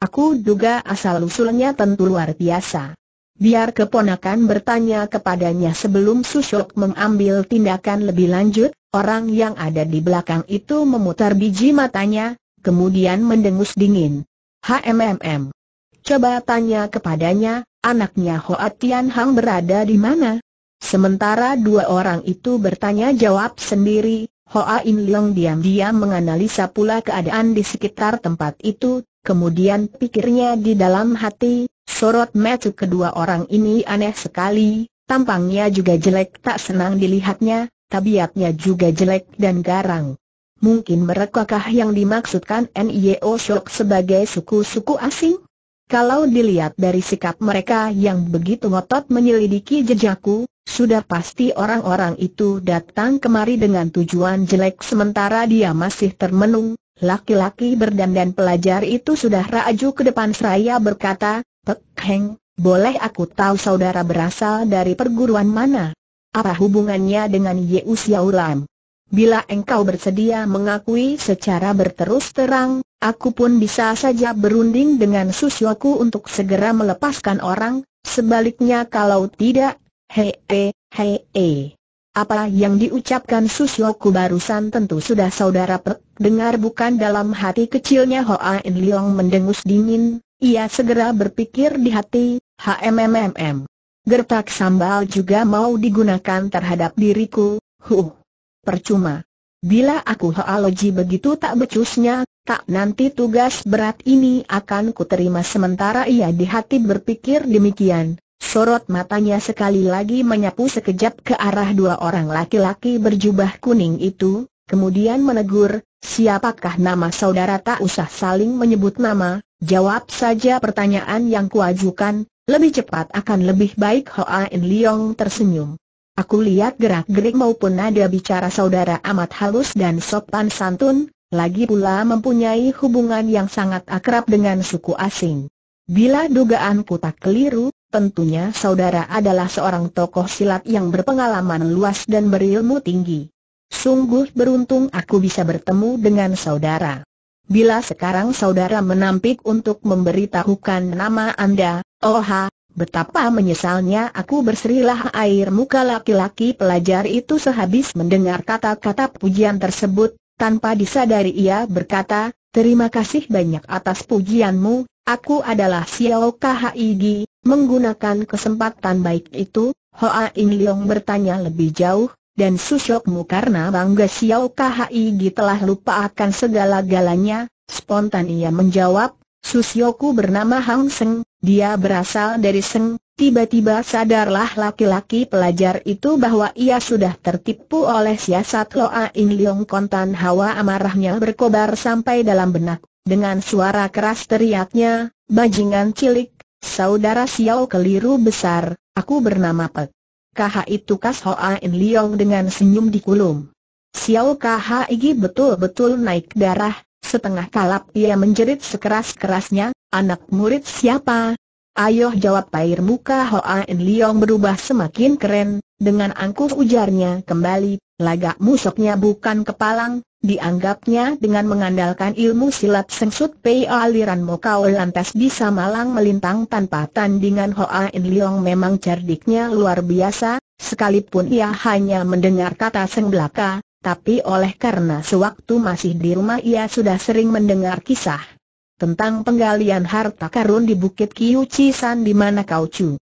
Aku duga asal-usulnya tentu luar biasa. Biar keponakan bertanya kepadanya sebelum Susiok mengambil tindakan lebih lanjut, orang yang ada di belakang itu memutar biji matanya, kemudian mendengus dingin. HMMM. Coba tanya kepadanya, anaknya Hoa Tian Hang berada di mana? Sementara dua orang itu bertanya jawab sendiri, Hoa In Leong diam-diam menganalisa pula keadaan di sekitar tempat itu, kemudian pikirnya di dalam hati, sorot mata kedua orang ini aneh sekali, tampangnya juga jelek tak senang dilihatnya, tabiatnya juga jelek dan garang. Mungkin merekakah yang dimaksudkan NIO Shok sebagai suku-suku asing? Kalau dilihat dari sikap mereka yang begitu ngotot menyelidiki jejakku, sudah pasti orang-orang itu datang kemari dengan tujuan jelek sementara dia masih termenung. Laki-laki berdandan pelajar itu sudah raju ke depan seraya berkata, Pek Heng, boleh aku tahu saudara berasal dari perguruan mana? Apa hubungannya dengan Yeus Yaulam? Bila engkau bersedia mengakui secara berterus terang, aku pun bisa saja berunding dengan susuaku untuk segera melepaskan orang, sebaliknya kalau tidak, Hei, hei, hei, hei. Apa yang diucapkan Susyoku barusan tentu sudah saudara Pek dengar bukan dalam hati kecilnya Hoa In Liang mendengus dingin, ia segera berpikir di hati, HMMMM. Gertak sambal juga mau digunakan terhadap diriku, huh. Percuma. Bila aku Hoa Loji begitu tak becusnya, tak nanti tugas berat ini akan kuterima sementara ia di hati berpikir demikian. Sorot matanya sekali lagi menyapu sekejap ke arah dua orang laki-laki berjubah kuning itu, kemudian menegur, siapakah nama saudara tak usah saling menyebut nama, jawab saja pertanyaan yang kuajukan, lebih cepat akan lebih baik Hoa In Leong tersenyum. Aku lihat gerak-gerik maupun nada bicara saudara amat halus dan sopan santun, lagi pula mempunyai hubungan yang sangat akrab dengan suku asing. Bila dugaanku tak keliru, Tentunya saudara adalah seorang tokoh silat yang berpengalaman luas dan berilmu tinggi. Sungguh beruntung aku bisa bertemu dengan saudara. Bila sekarang saudara menampik untuk memberitahukan nama Anda, oha, oh betapa menyesalnya aku berserilah air muka laki-laki pelajar itu sehabis mendengar kata-kata pujian tersebut, tanpa disadari ia berkata, terima kasih banyak atas pujianmu, Aku adalah Xiao Khaigi, menggunakan kesempatan baik itu, Hoa In Leong bertanya lebih jauh, dan susokmu karena bangga Xiao Khaigi telah lupa akan segala-galanya, spontan ia menjawab, Susyoku bernama Hang Seng, dia berasal dari Seng, tiba-tiba sadarlah laki-laki pelajar itu bahwa ia sudah tertipu oleh siasat Loa In Leong kontan hawa amarahnya berkobar sampai dalam benak dengan suara keras teriaknya, bajingan cilik, saudara Xiao keliru besar, aku bernama Pek. KH itu Kas Hoa In Liang dengan senyum di kulum. Xiao KH Igi betul-betul naik darah, setengah kalap ia menjerit sekeras-kerasnya, anak murid siapa? Ayoh jawab pair muka Hoa In Liang berubah semakin keren, dengan angkuh ujarnya kembali, lagak musoknya bukan kepalang, Dianggapnya dengan mengandalkan ilmu silat sengsut pei aliran mokau lantas bisa malang melintang tanpa tandingan Hoa In Leong memang cerdiknya luar biasa, sekalipun ia hanya mendengar kata Seng Belaka, tapi oleh karena sewaktu masih di rumah ia sudah sering mendengar kisah tentang penggalian harta karun di Bukit Kiuci San di mana Kau Chu.